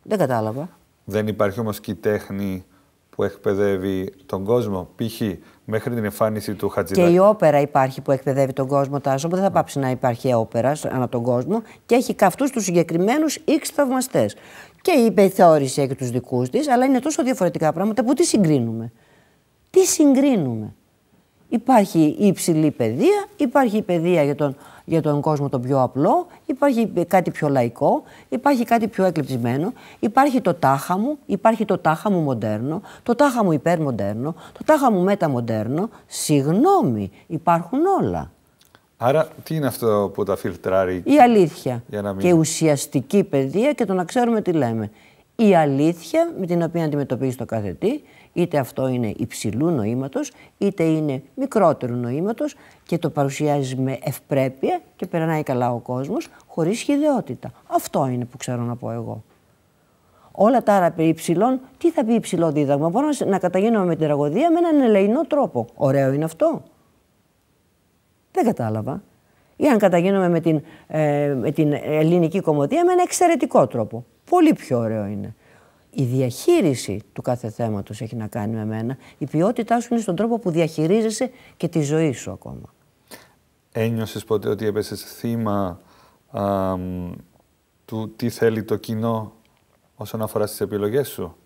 Δεν κατάλαβα. Δεν υπάρχει όμως και η τέχνη που εκπαιδεύει τον κόσμο. Π.χ. μέχρι την εμφάνιση του Χατζηδάκη. Και η όπερα υπάρχει που εκπαιδεύει τον κόσμο, Τάσο, που δεν θα πάψει να υπάρχει όπερας ανά τον κόσμο και έχει καυτού τους συγκεκριμένους ήξι θαυμαστές. Και είπε, θεώρησε και τους δικούς της, αλλά είναι τόσο διαφορετικά πράγματα που τι συγκρίνουμε. Τι συγκρίνουμε. Υπάρχει η υψηλή παιδεία, υπάρχει η παιδεία για τον, για τον κόσμο τον πιο απλό, υπάρχει κάτι πιο λαϊκό, υπάρχει κάτι πιο εκλεπτισμένο, υπάρχει το τάχα μου, υπάρχει το τάχα μου μοντέρνο, το τάχα μου υπερμοντέρνο, το τάχα μου μεταμοντέρνο. Συγγνώμη, υπάρχουν όλα. Άρα, τι είναι αυτό που τα φιλτράρει. Η αλήθεια. Για να μην... Και ουσιαστική παιδεία και το να ξέρουμε τι λέμε. Η αλήθεια με την οποία αντιμετωπίζει το κάθε τι, είτε αυτό είναι υψηλού νοήματος, είτε είναι μικρότερου νοήματος και το παρουσιάζει με ευπρέπεια και περνάει καλά ο κόσμος, χωρίς χειδαιότητα. Αυτό είναι που ξέρω να πω εγώ. Όλα τα άρα περί υψηλών, τι θα πει υψηλό δίδαγμα. Μπορώ να, καταγίνουμε με την τραγωδία με έναν ελεηνό τρόπο. Ωραίο είναι αυτό. Δεν κατάλαβα. Ή αν καταγίνομαι με την, ε, με την ελληνική κομμωδία με ένα εξαιρετικό τρόπο. Πολύ πιο ωραίο είναι. Η διαχείριση του κάθε θέματος έχει να κάνει με μένα. Η ποιότητά σου είναι στον τρόπο που διαχειρίζεσαι και τη ζωή σου ακόμα. Ένιωσες ποτέ ότι έπεσε θύμα του τι θέλει το κοινό όσον αφορά τι επιλογές σου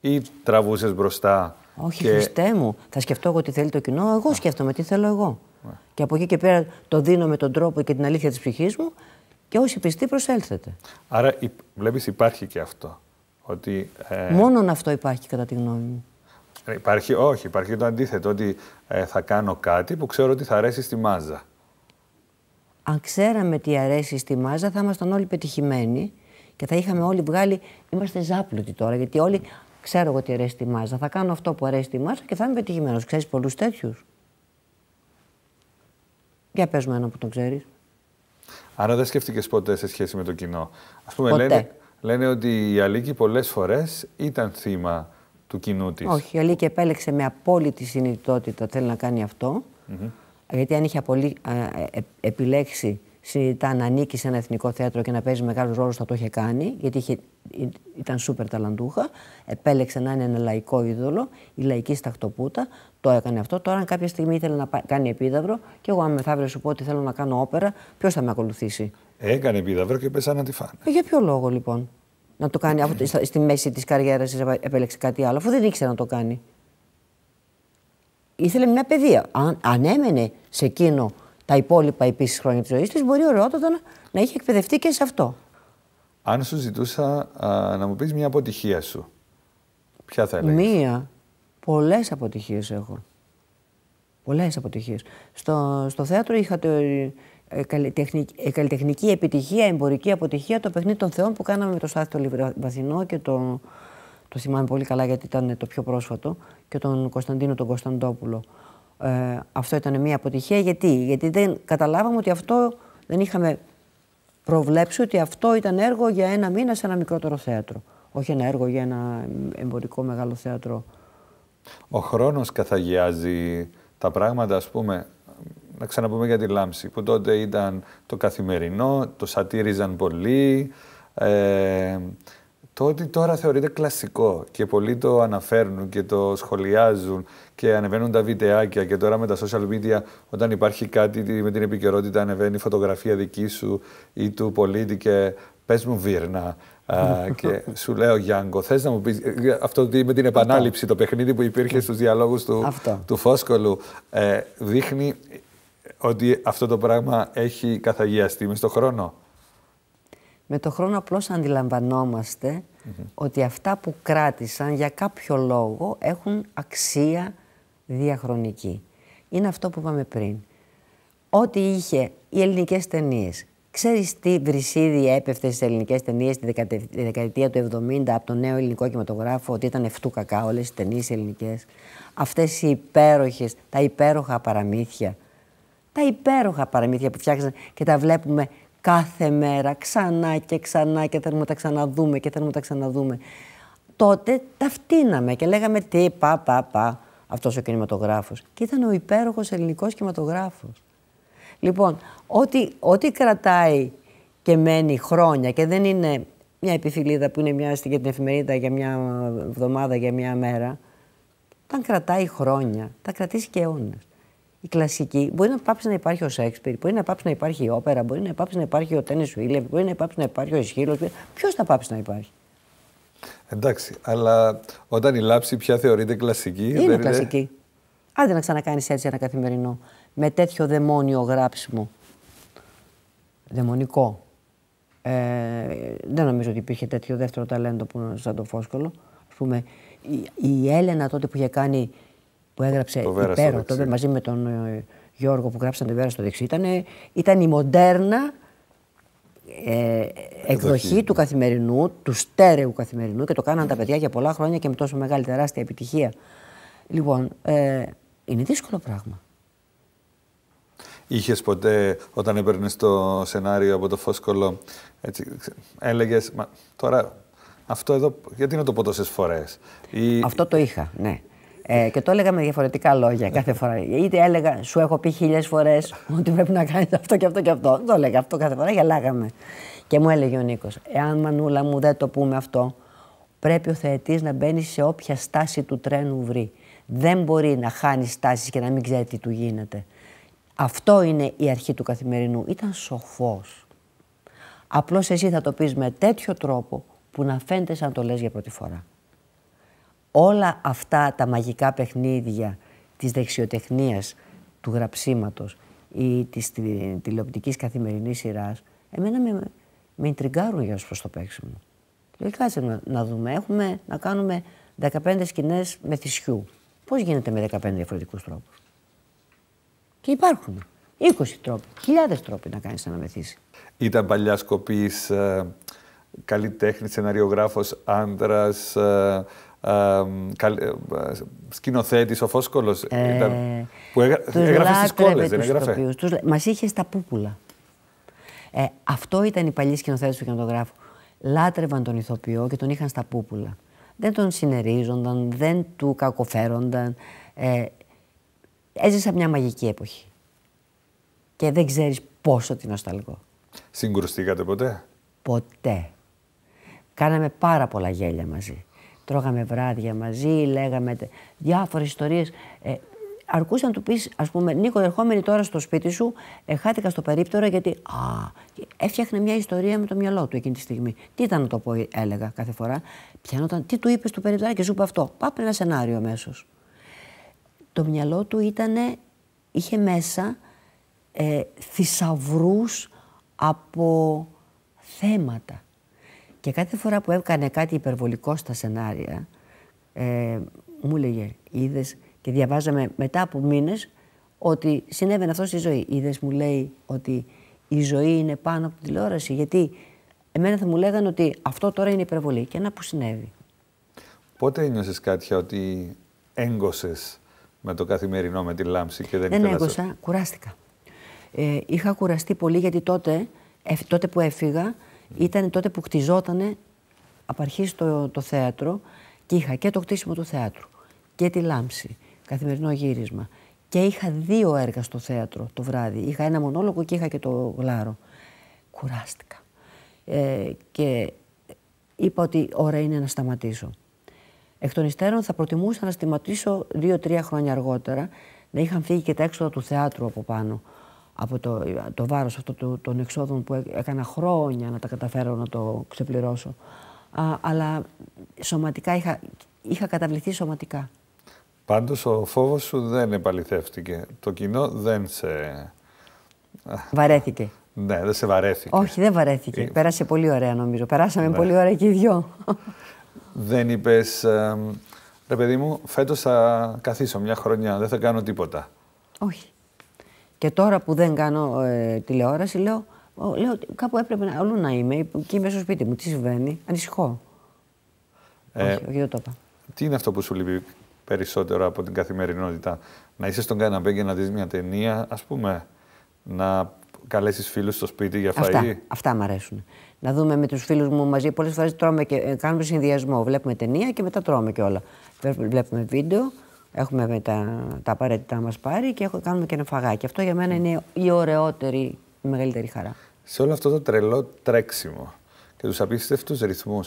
ή τραβούσες μπροστά. Όχι, και... Χριστέ μου. Θα σκεφτώ εγώ τι θέλει το κοινό, εγώ σκέφτομαι τι θέλω εγώ. Και από εκεί και πέρα το δίνω με τον τρόπο και την αλήθεια της ψυχής μου και όσοι πιστοί προσέλθετε. Άρα βλέπεις υπάρχει και αυτό. Ότι, ε... Μόνον αυτό υπάρχει κατά τη γνώμη μου. Ε, υπάρχει, όχι, υπάρχει το αντίθετο, ότι ε, θα κάνω κάτι που ξέρω ότι θα αρέσει στη μάζα. Αν ξέραμε τι αρέσει στη μάζα, θα ήμασταν όλοι πετυχημένοι και θα είχαμε όλοι βγάλει. Είμαστε ζάπλουτοι τώρα, γιατί όλοι ξέρω εγώ τι αρέσει στη μάζα. Θα κάνω αυτό που αρέσει στη μάζα και θα είμαι πετυχημένος. Ξέρεις πολλούς τέτοιους. Για πες μου ένα που τον ξέρεις. Άρα δεν σκέφτηκες ποτέ σε σχέση με το κοινό. Ας πούμε, ποτέ. Λένε, λένε ότι η Αλίκη πολλές φορές ήταν θύμα του κοινού της. Όχι, η Αλίκη επέλεξε με απόλυτη συνειδητότητα θέλει να κάνει Γιατί αν είχε απολύ... Ε, ε, ε, επιλέξει συνειδητά να ανήκει σε ένα εθνικό θέατρο και να παίζει μεγάλους ρόλους, θα το είχε κάνει, γιατί είχε, ήταν σούπερ ταλαντούχα. Επέλεξε να είναι ένα λαϊκό είδωλο, η λαϊκή σταχτοπούτα. Το έκανε αυτό. Τώρα, αν κάποια στιγμή ήθελε να κάνει επίδαυρο, και εγώ, αν μεθαύριο σου πω ότι θέλω να κάνω όπερα, ποιος θα με ακολουθήσει. Έκανε επίδαυρο και πέσα να τη φάνε. Ε, για ποιο λόγο λοιπόν να το κάνει αφού στη μέση της καριέρας επέλεξε κάτι άλλο, αφού δεν ήξερε να το κάνει. Ήθελε μια παιδεία. Αν, έμενε σε εκείνο τα υπόλοιπα επίσης χρόνια της ζωής της, μπορεί ο να, να είχε εκπαιδευτεί και σε αυτό. Αν σου ζητούσα α, να μου πεις μια αποτυχία σου, ποια θα έλεγες. Μία. Πολλές αποτυχίες έχω. Πολλές αποτυχίες. Στο, στο θέατρο είχα το, ε, καλλιτεχνική, ε, καλλιτεχνική επιτυχία, εμπορική αποτυχία, το παιχνίδι των Θεών που κάναμε με το Στάθη το και το, το θυμάμαι πολύ καλά γιατί ήταν το πιο πρόσφατο και τον Κωνσταντίνο τον Κωνσταντόπουλο. Ε, αυτό ήταν μια αποτυχία. Γιατί? Γιατί δεν καταλάβαμε ότι αυτό δεν είχαμε προβλέψει ότι αυτό ήταν έργο για ένα μήνα σε ένα μικρότερο θέατρο. Όχι ένα έργο για ένα εμπορικό μεγάλο θέατρο. Ο χρόνος καθαγιάζει τα πράγματα, ας πούμε, να ξαναπούμε για τη Λάμψη, που τότε ήταν το καθημερινό, το σατήριζαν πολύ, ε, ότι τώρα θεωρείται κλασικό και πολλοί το αναφέρουν και το σχολιάζουν και ανεβαίνουν τα βιντεάκια και τώρα με τα social media όταν υπάρχει κάτι με την επικαιρότητα ανεβαίνει φωτογραφία δική σου ή του πολίτη και πες μου βίρνα και σου λέω Γιάνγκο, θες να μου πεις ε, αυτό με την επανάληψη το παιχνίδι που υπήρχε στους διαλόγους του, του Φόσκολου ε, δείχνει ότι αυτό το πράγμα έχει καθαγιαστεί μες στον χρόνο. Με το χρόνο απλώς αντιλαμβανόμαστε ότι αυτά που κράτησαν για κάποιο λόγο έχουν αξία διαχρονική. Είναι αυτό που είπαμε πριν. Ό,τι είχε οι ελληνικές ταινίες. Ξέρεις τι βρυσίδι έπεφτε στις ελληνικές ταινίες τη δεκαετία του 70 από τον νέο ελληνικό κινηματογράφο ότι ήταν κακά όλες οι ταινίες ελληνικές. Αυτές οι υπέροχες, τα υπέροχα παραμύθια. Τα υπέροχα παραμύθια που φτιάξαν και τα βλέπουμε κάθε μέρα, ξανά και ξανά και θέλουμε να τα ξαναδούμε και θέλουμε να τα ξαναδούμε. Τότε ταυτίναμε και λέγαμε τι, πα, πα, πα, αυτός ο κινηματογράφος. Και ήταν ο υπέροχος ελληνικός κινηματογράφος. Λοιπόν, ό,τι, ό,τι κρατάει και μένει χρόνια και δεν είναι μια επιφυλίδα που είναι μια στιγμή την εφημερίδα για μια εβδομάδα, για μια μέρα, όταν κρατάει χρόνια, τα κρατήσει και αιώνες η κλασική. Μπορεί να πάψει να υπάρχει ο Σέξπιρ, μπορεί να πάψει να υπάρχει η όπερα, μπορεί να πάψει να υπάρχει ο Τένις Βίλιαμ, μπορεί να πάψει να υπάρχει ο Ισχύλο. Ποιος θα πάψει να υπάρχει. Εντάξει, αλλά όταν η λάψη πια θεωρείται κλασική. Είναι κλασική. Άντε να ξανακάνεις έτσι ένα καθημερινό. Με τέτοιο δαιμόνιο γράψιμο. Δαιμονικό. Ε, δεν νομίζω ότι υπήρχε τέτοιο δεύτερο ταλέντο που σαν το Φόσκολο. Ας πούμε, η, η Έλενα τότε που είχε κάνει που έγραψε το υπέρο, το μαζί με τον ε, Γιώργο που γράψαν το Βέρα στο δεξί, ήταν, ήταν η μοντέρνα ε, εκδοχή του καθημερινού, του στέρεου καθημερινού και το κάναν τα παιδιά για πολλά χρόνια και με τόσο μεγάλη τεράστια επιτυχία. Λοιπόν, ε, είναι δύσκολο πράγμα. Είχες ποτέ, όταν έπαιρνε το σενάριο από το φόσκολο, έτσι, έλεγες. Τώρα αυτό εδώ, γιατί να το πω τόσες φορές. Αυτό το είχα, ναι. Ε, και το έλεγα με διαφορετικά λόγια κάθε φορά. Είτε έλεγα, σου έχω πει χίλιες φορές ότι πρέπει να κάνεις αυτό και αυτό και αυτό. Το έλεγα αυτό κάθε φορά, γελάγαμε. Και μου έλεγε ο Νίκος, εάν μανούλα μου δεν το πούμε αυτό, πρέπει ο θεατής να μπαίνει σε όποια στάση του τρένου βρει. Δεν μπορεί να χάνει στάσεις και να μην ξέρει τι του γίνεται. Αυτό είναι η αρχή του καθημερινού. Ήταν σοφός. Απλώς εσύ θα το πεις με τέτοιο τρόπο που να φαίνεται σαν το λες για πρώτη φορά όλα αυτά τα μαγικά παιχνίδια της δεξιοτεχνίας, του γραψίματος ή της τηλεοπτικής καθημερινής σειράς, εμένα με, με ιντριγκάρουν για προς το παίξιμο. Λέει, κάτσε να, δούμε, έχουμε να κάνουμε 15 σκηνές με θυσιού. Πώς γίνεται με 15 διαφορετικούς τρόπους. Και υπάρχουν. 20 τρόποι, Χιλιάδες τρόποι να κάνεις ένα μεθύσι. Ήταν παλιά σκοπής ε, καλλιτέχνη, σεναριογράφος, άντρα. Ε, ε, ε, σκηνοθέτης, ο Φόσκολο. Ε, που έγραφε στις κόλλε, δεν Τους... Μας είχε στα πούπουλα. Ε, αυτό ήταν οι παλιοί σκηνοθέτες του κινηματογράφου. Λάτρευαν τον ηθοποιό και τον είχαν στα πούπουλα. Δεν τον συνερίζονταν, δεν του κακοφέρονταν. Ε, έζησα μια μαγική εποχή. Και δεν ξέρεις πόσο την νοσταλγώ. Συγκρουστήκατε ποτέ? Ποτέ. Κάναμε πάρα πολλά γέλια μαζί τρώγαμε βράδια μαζί, λέγαμε διάφορες ιστορίες. Ε, αρκούσε να του πεις, ας πούμε, Νίκο, ερχόμενη τώρα στο σπίτι σου, ε, χάθηκα στο περίπτερο γιατί α, έφτιαχνε μια ιστορία με το μυαλό του εκείνη τη στιγμή. Τι ήταν να το πω, έλεγα κάθε φορά. Πιανόταν, τι του είπες στο περίπτερο και σου είπε αυτό. Πάμε ένα σενάριο αμέσως. Το μυαλό του ήταν, είχε μέσα ε, θησαυρούς από θέματα. Και κάθε φορά που έκανε κάτι υπερβολικό στα σενάρια, ε, μου έλεγε, είδες και διαβάζαμε μετά από μήνες ότι συνέβαινε αυτό στη ζωή. Είδες, μου λέει, ότι η ζωή είναι πάνω από την τηλεόραση. Γιατί εμένα θα μου λέγανε ότι αυτό τώρα είναι υπερβολή. Και να που συνέβη. Πότε ένιωσες κάτι ότι έγκωσες με το καθημερινό, με τη λάμψη και δεν Δεν έγκωσα, κουράστηκα. Ε, είχα κουραστεί πολύ γιατί τότε, ε, τότε που έφυγα, ήταν τότε που χτιζόταν από αρχή το, το θέατρο και είχα και το χτίσιμο του θέατρου και τη λάμψη, καθημερινό γύρισμα. Και είχα δύο έργα στο θέατρο το βράδυ. Είχα ένα μονόλογο και είχα και το γλάρο. Κουράστηκα. Ε, και είπα ότι ώρα είναι να σταματήσω. Εκ των υστέρων θα προτιμούσα να σταματήσω δύο-τρία χρόνια αργότερα, να είχαν φύγει και τα έξοδα του θεάτρου από πάνω από το, το βάρος αυτό των εξόδων που έκανα χρόνια να τα καταφέρω να το ξεπληρώσω. Α, αλλά σωματικά είχα, είχα καταβληθεί σωματικά. Πάντως ο φόβος σου δεν επαληθεύτηκε. Το κοινό δεν σε... Βαρέθηκε. Ναι, δεν σε βαρέθηκε. Όχι, δεν βαρέθηκε. Ε, Πέρασε πολύ ωραία νομίζω. Περάσαμε ναι. πολύ ωραία και οι δυο. Δεν είπες, ε, ρε παιδί μου, φέτος θα καθίσω μια χρονιά, δεν θα κάνω τίποτα. Όχι. Και τώρα που δεν κάνω ε, τηλεόραση, λέω, λέω κάπου έπρεπε να, αλλού να είμαι και είμαι στο σπίτι μου. Τι συμβαίνει, ανησυχώ. Ε, όχι, το είπα. Τι είναι αυτό που σου λείπει περισσότερο από την καθημερινότητα, να είσαι στον καναπέ και να δεις μια ταινία, ας πούμε, να καλέσεις φίλους στο σπίτι για φαγητό. Αυτά, αυτά μου αρέσουν. Να δούμε με τους φίλους μου μαζί, πολλές φορές και ε, κάνουμε συνδυασμό, βλέπουμε ταινία και μετά τρώμε και όλα. Βλέπουμε βίντεο, Έχουμε με τα, τα απαραίτητα μας πάρει και έχω, κάνουμε και ένα φαγάκι. Αυτό για μένα είναι η ωραιότερη, η μεγαλύτερη χαρά. Σε όλο αυτό το τρελό τρέξιμο και τους απίστευτους ρυθμούς,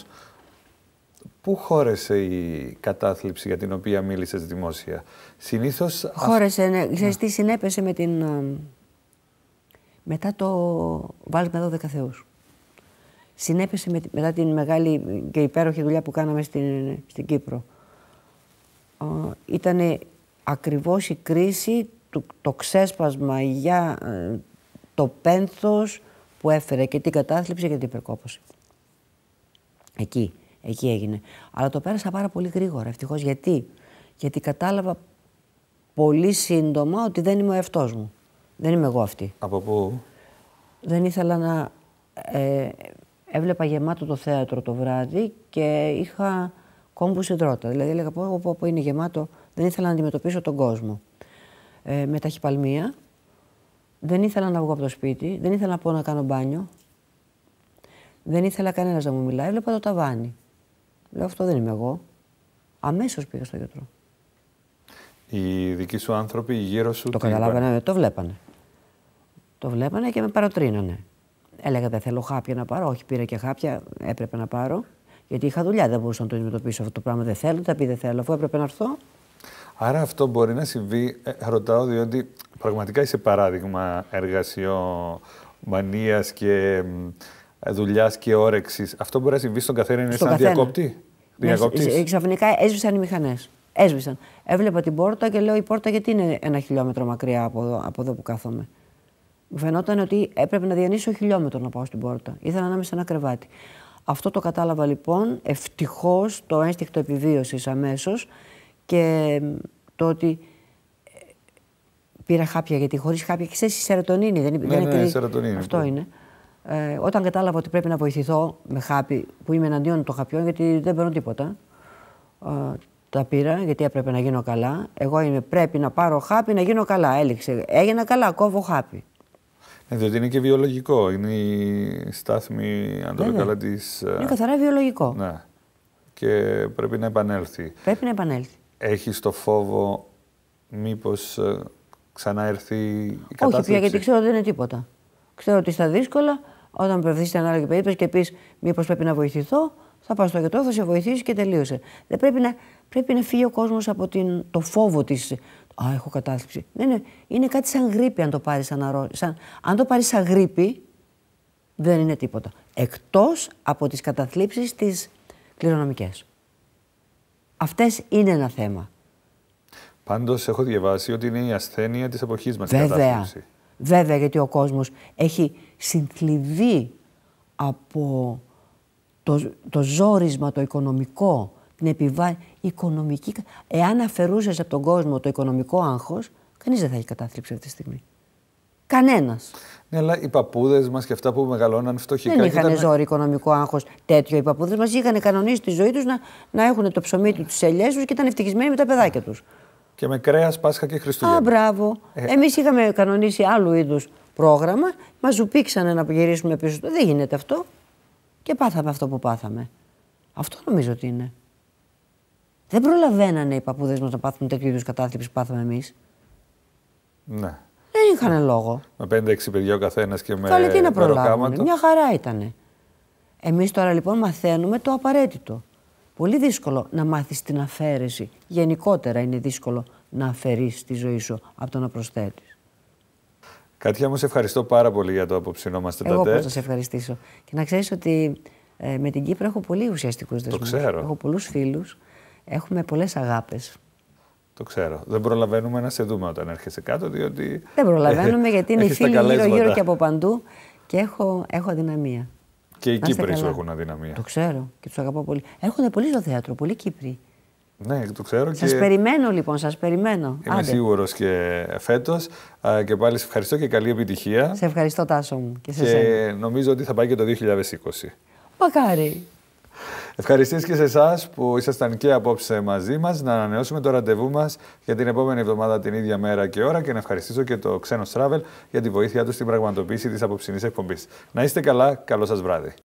πού χώρεσε η κατάθλιψη για την οποία μίλησες δημόσια, Συνήθως. Χώρεσε, ναι. στη ναι. τι συνέπεσε με την. Ε, μετά το βάλουμε 12 θεούς. Συνέπεσε με, μετά την μεγάλη και υπέροχη δουλειά που κάναμε στην, στην Κύπρο ήταν ακριβώς η κρίση, το ξέσπασμα για ε, το πένθος που έφερε και την κατάθλιψη και την υπερκόπωση. Εκεί, εκεί έγινε. Αλλά το πέρασα πάρα πολύ γρήγορα, ευτυχώς. Γιατί, γιατί κατάλαβα πολύ σύντομα ότι δεν είμαι ο εαυτός μου. Δεν είμαι εγώ αυτή. Από πού? Δεν ήθελα να... Ε, έβλεπα γεμάτο το θέατρο το βράδυ και είχα κόμπου συντρότα. Δηλαδή έλεγα πω, πω, πω είναι γεμάτο, δεν ήθελα να αντιμετωπίσω τον κόσμο. Ε, με ταχυπαλμία, δεν ήθελα να βγω από το σπίτι, δεν ήθελα να πω να κάνω μπάνιο. Δεν ήθελα κανένας να μου μιλάει, έβλεπα το ταβάνι. Λέω αυτό δεν είμαι εγώ. Αμέσως πήγα στο γιατρό. Οι δικοί σου άνθρωποι γύρω σου. Το καταλάβανε, το βλέπανε. Το βλέπανε και με παροτρύνανε. Έλεγα δεν θέλω χάπια να πάρω. Όχι, πήρα και χάπια, έπρεπε να πάρω. Γιατί είχα δουλειά, δεν μπορούσα να το αντιμετωπίσω αυτό το πράγμα. Δεν θέλω, τα πει δεν θέλω, αφού έπρεπε να έρθω. Άρα αυτό μπορεί να συμβεί, ε, ρωτάω, διότι πραγματικά είσαι παράδειγμα εργασιομανίας και δουλειάς και όρεξης. Αυτό μπορεί να συμβεί στον καθένα, είναι σαν διακόπτη. Ναι, ε, ε, ξαφνικά έσβησαν οι μηχανές. Έσβησαν. Έβλεπα την πόρτα και λέω: Η πόρτα γιατί είναι ένα χιλιόμετρο μακριά από εδώ, από εδώ που κάθομαι. Μου φαινόταν ότι έπρεπε να διανύσω χιλιόμετρο να πάω στην πόρτα. Ήθελα να είμαι σε ένα κρεβάτι. Αυτό το κατάλαβα λοιπόν, ευτυχώς, το ένστικτο επιβίωσης αμέσως και το ότι ε, πήρα χάπια, γιατί χωρίς χάπια, ξέρεις, η σερωτονίνη δεν, ναι, δεν ναι, Αυτό ναι. είναι. Ε, όταν κατάλαβα ότι πρέπει να βοηθηθώ με χάπι, που είμαι εναντίον των χαπιών, γιατί δεν παίρνω τίποτα, ε, τα πήρα, γιατί έπρεπε να γίνω καλά. Εγώ είμαι πρέπει να πάρω χάπι, να γίνω καλά. Έληξε. Έγινα καλά, κόβω χάπι. Ε, διότι είναι και βιολογικό. Είναι η στάθμη, αν το λέω καλά, της. Είναι ε, καθαρά βιολογικό. Ναι. Και πρέπει να επανέλθει. Πρέπει να επανέλθει. Έχει το φόβο μήπως ε, ξανά έρθει η κατάσταση. Όχι πια, γιατί ξέρω ότι δεν είναι τίποτα. Ξέρω ότι στα δύσκολα, όταν βρεθείς σε ανάλογη περίπτωση και πεις Μήπως πρέπει να βοηθηθώ, θα πάω στο γιατρό, θα σε βοηθήσει και τελείωσε. Δεν πρέπει να, πρέπει να φύγει ο κόσμος από την, το φόβο της Α, έχω κατάθλιψη. Ναι, ναι, είναι κάτι σαν γρήπη αν το πάρεις σαν, Αν το πάρεις σαν γρήπη, δεν είναι τίποτα. Εκτός από τις καταθλίψεις τις κληρονομικές. Αυτές είναι ένα θέμα. Πάντως, έχω διαβάσει ότι είναι η ασθένεια της εποχής μας. Βέβαια. Βέβαια, γιατί ο κόσμος έχει συνθλιβεί από το, το ζόρισμα, το οικονομικό, την επιβάλλει οικονομική. Εάν αφαιρούσες από τον κόσμο το οικονομικό άγχος, κανείς δεν θα έχει κατάθλιψη αυτή τη στιγμή. Κανένας. Ναι, αλλά οι παππούδες μας και αυτά που μεγαλώναν φτωχικά. Δεν είχαν ήταν... ζόρι οικονομικό άγχος τέτοιο. Οι παππούδες μας είχαν κανονίσει τη ζωή τους να, να έχουν το ψωμί τους, τι ελιές τους και ήταν ευτυχισμένοι με τα παιδάκια τους. Και με κρέας, Πάσχα και Χριστούγεννα. Α, μπράβο. Ε... Εμείς είχαμε κανονίσει άλλου είδους πρόγραμμα. Μας ζουπήξανε να γυρίσουμε πίσω. Δεν γίνεται αυτό. Και πάθαμε αυτό που πάθαμε. Αυτό νομίζω ότι είναι. Δεν προλαβαίνανε οι παππούδες μας να πάθουν τέτοιου είδους κατάθλιψη που πάθαμε εμείς. Ναι. Δεν είχαν λόγο. Με 5-6 παιδιά ο καθένας και με. Καλά, τι να προλάβουν. Μια χαρά ήταν. Εμείς τώρα λοιπόν μαθαίνουμε το απαραίτητο. Πολύ δύσκολο να μάθεις την αφαίρεση. Γενικότερα είναι δύσκολο να αφαιρείς τη ζωή σου από το να προσθέτεις. Κατιά μου, σε ευχαριστώ πάρα πολύ για το απόψινό μα Εγώ πώς να σε ευχαριστήσω. Και να ξέρεις ότι ε, με την Κύπρο έχω πολύ ουσιαστικούς δεσμού. Το ξέρω. Έχω πολλούς φίλους. Έχουμε πολλές αγάπες. Το ξέρω. Δεν προλαβαίνουμε να σε δούμε όταν έρχεσαι κάτω, διότι... Δεν προλαβαίνουμε, γιατί είναι φίλοι γύρω-γύρω και από παντού και έχω, έχω αδυναμία. Και οι Κύπροι σου έχουν αδυναμία. Το ξέρω και τους αγαπώ πολύ. Έρχονται πολύ στο θέατρο, πολλοί Κύπροι. Ναι, το ξέρω. Σας και... περιμένω λοιπόν, σας περιμένω. Είμαι σίγουρος και φέτος. και πάλι σε ευχαριστώ και καλή επιτυχία. Σε ευχαριστώ Τάσο μου και σε Και νομίζω ότι θα πάει και το 2020. Μακάρι. Ευχαριστήσει και σε εσάς που ήσασταν και απόψε μαζί μας. Να ανανεώσουμε το ραντεβού μας για την επόμενη εβδομάδα την ίδια μέρα και ώρα και να ευχαριστήσω και το ξένος Travel για τη βοήθειά του στην πραγματοποίηση της απόψινής εκπομπής. Να είστε καλά, καλό σας βράδυ.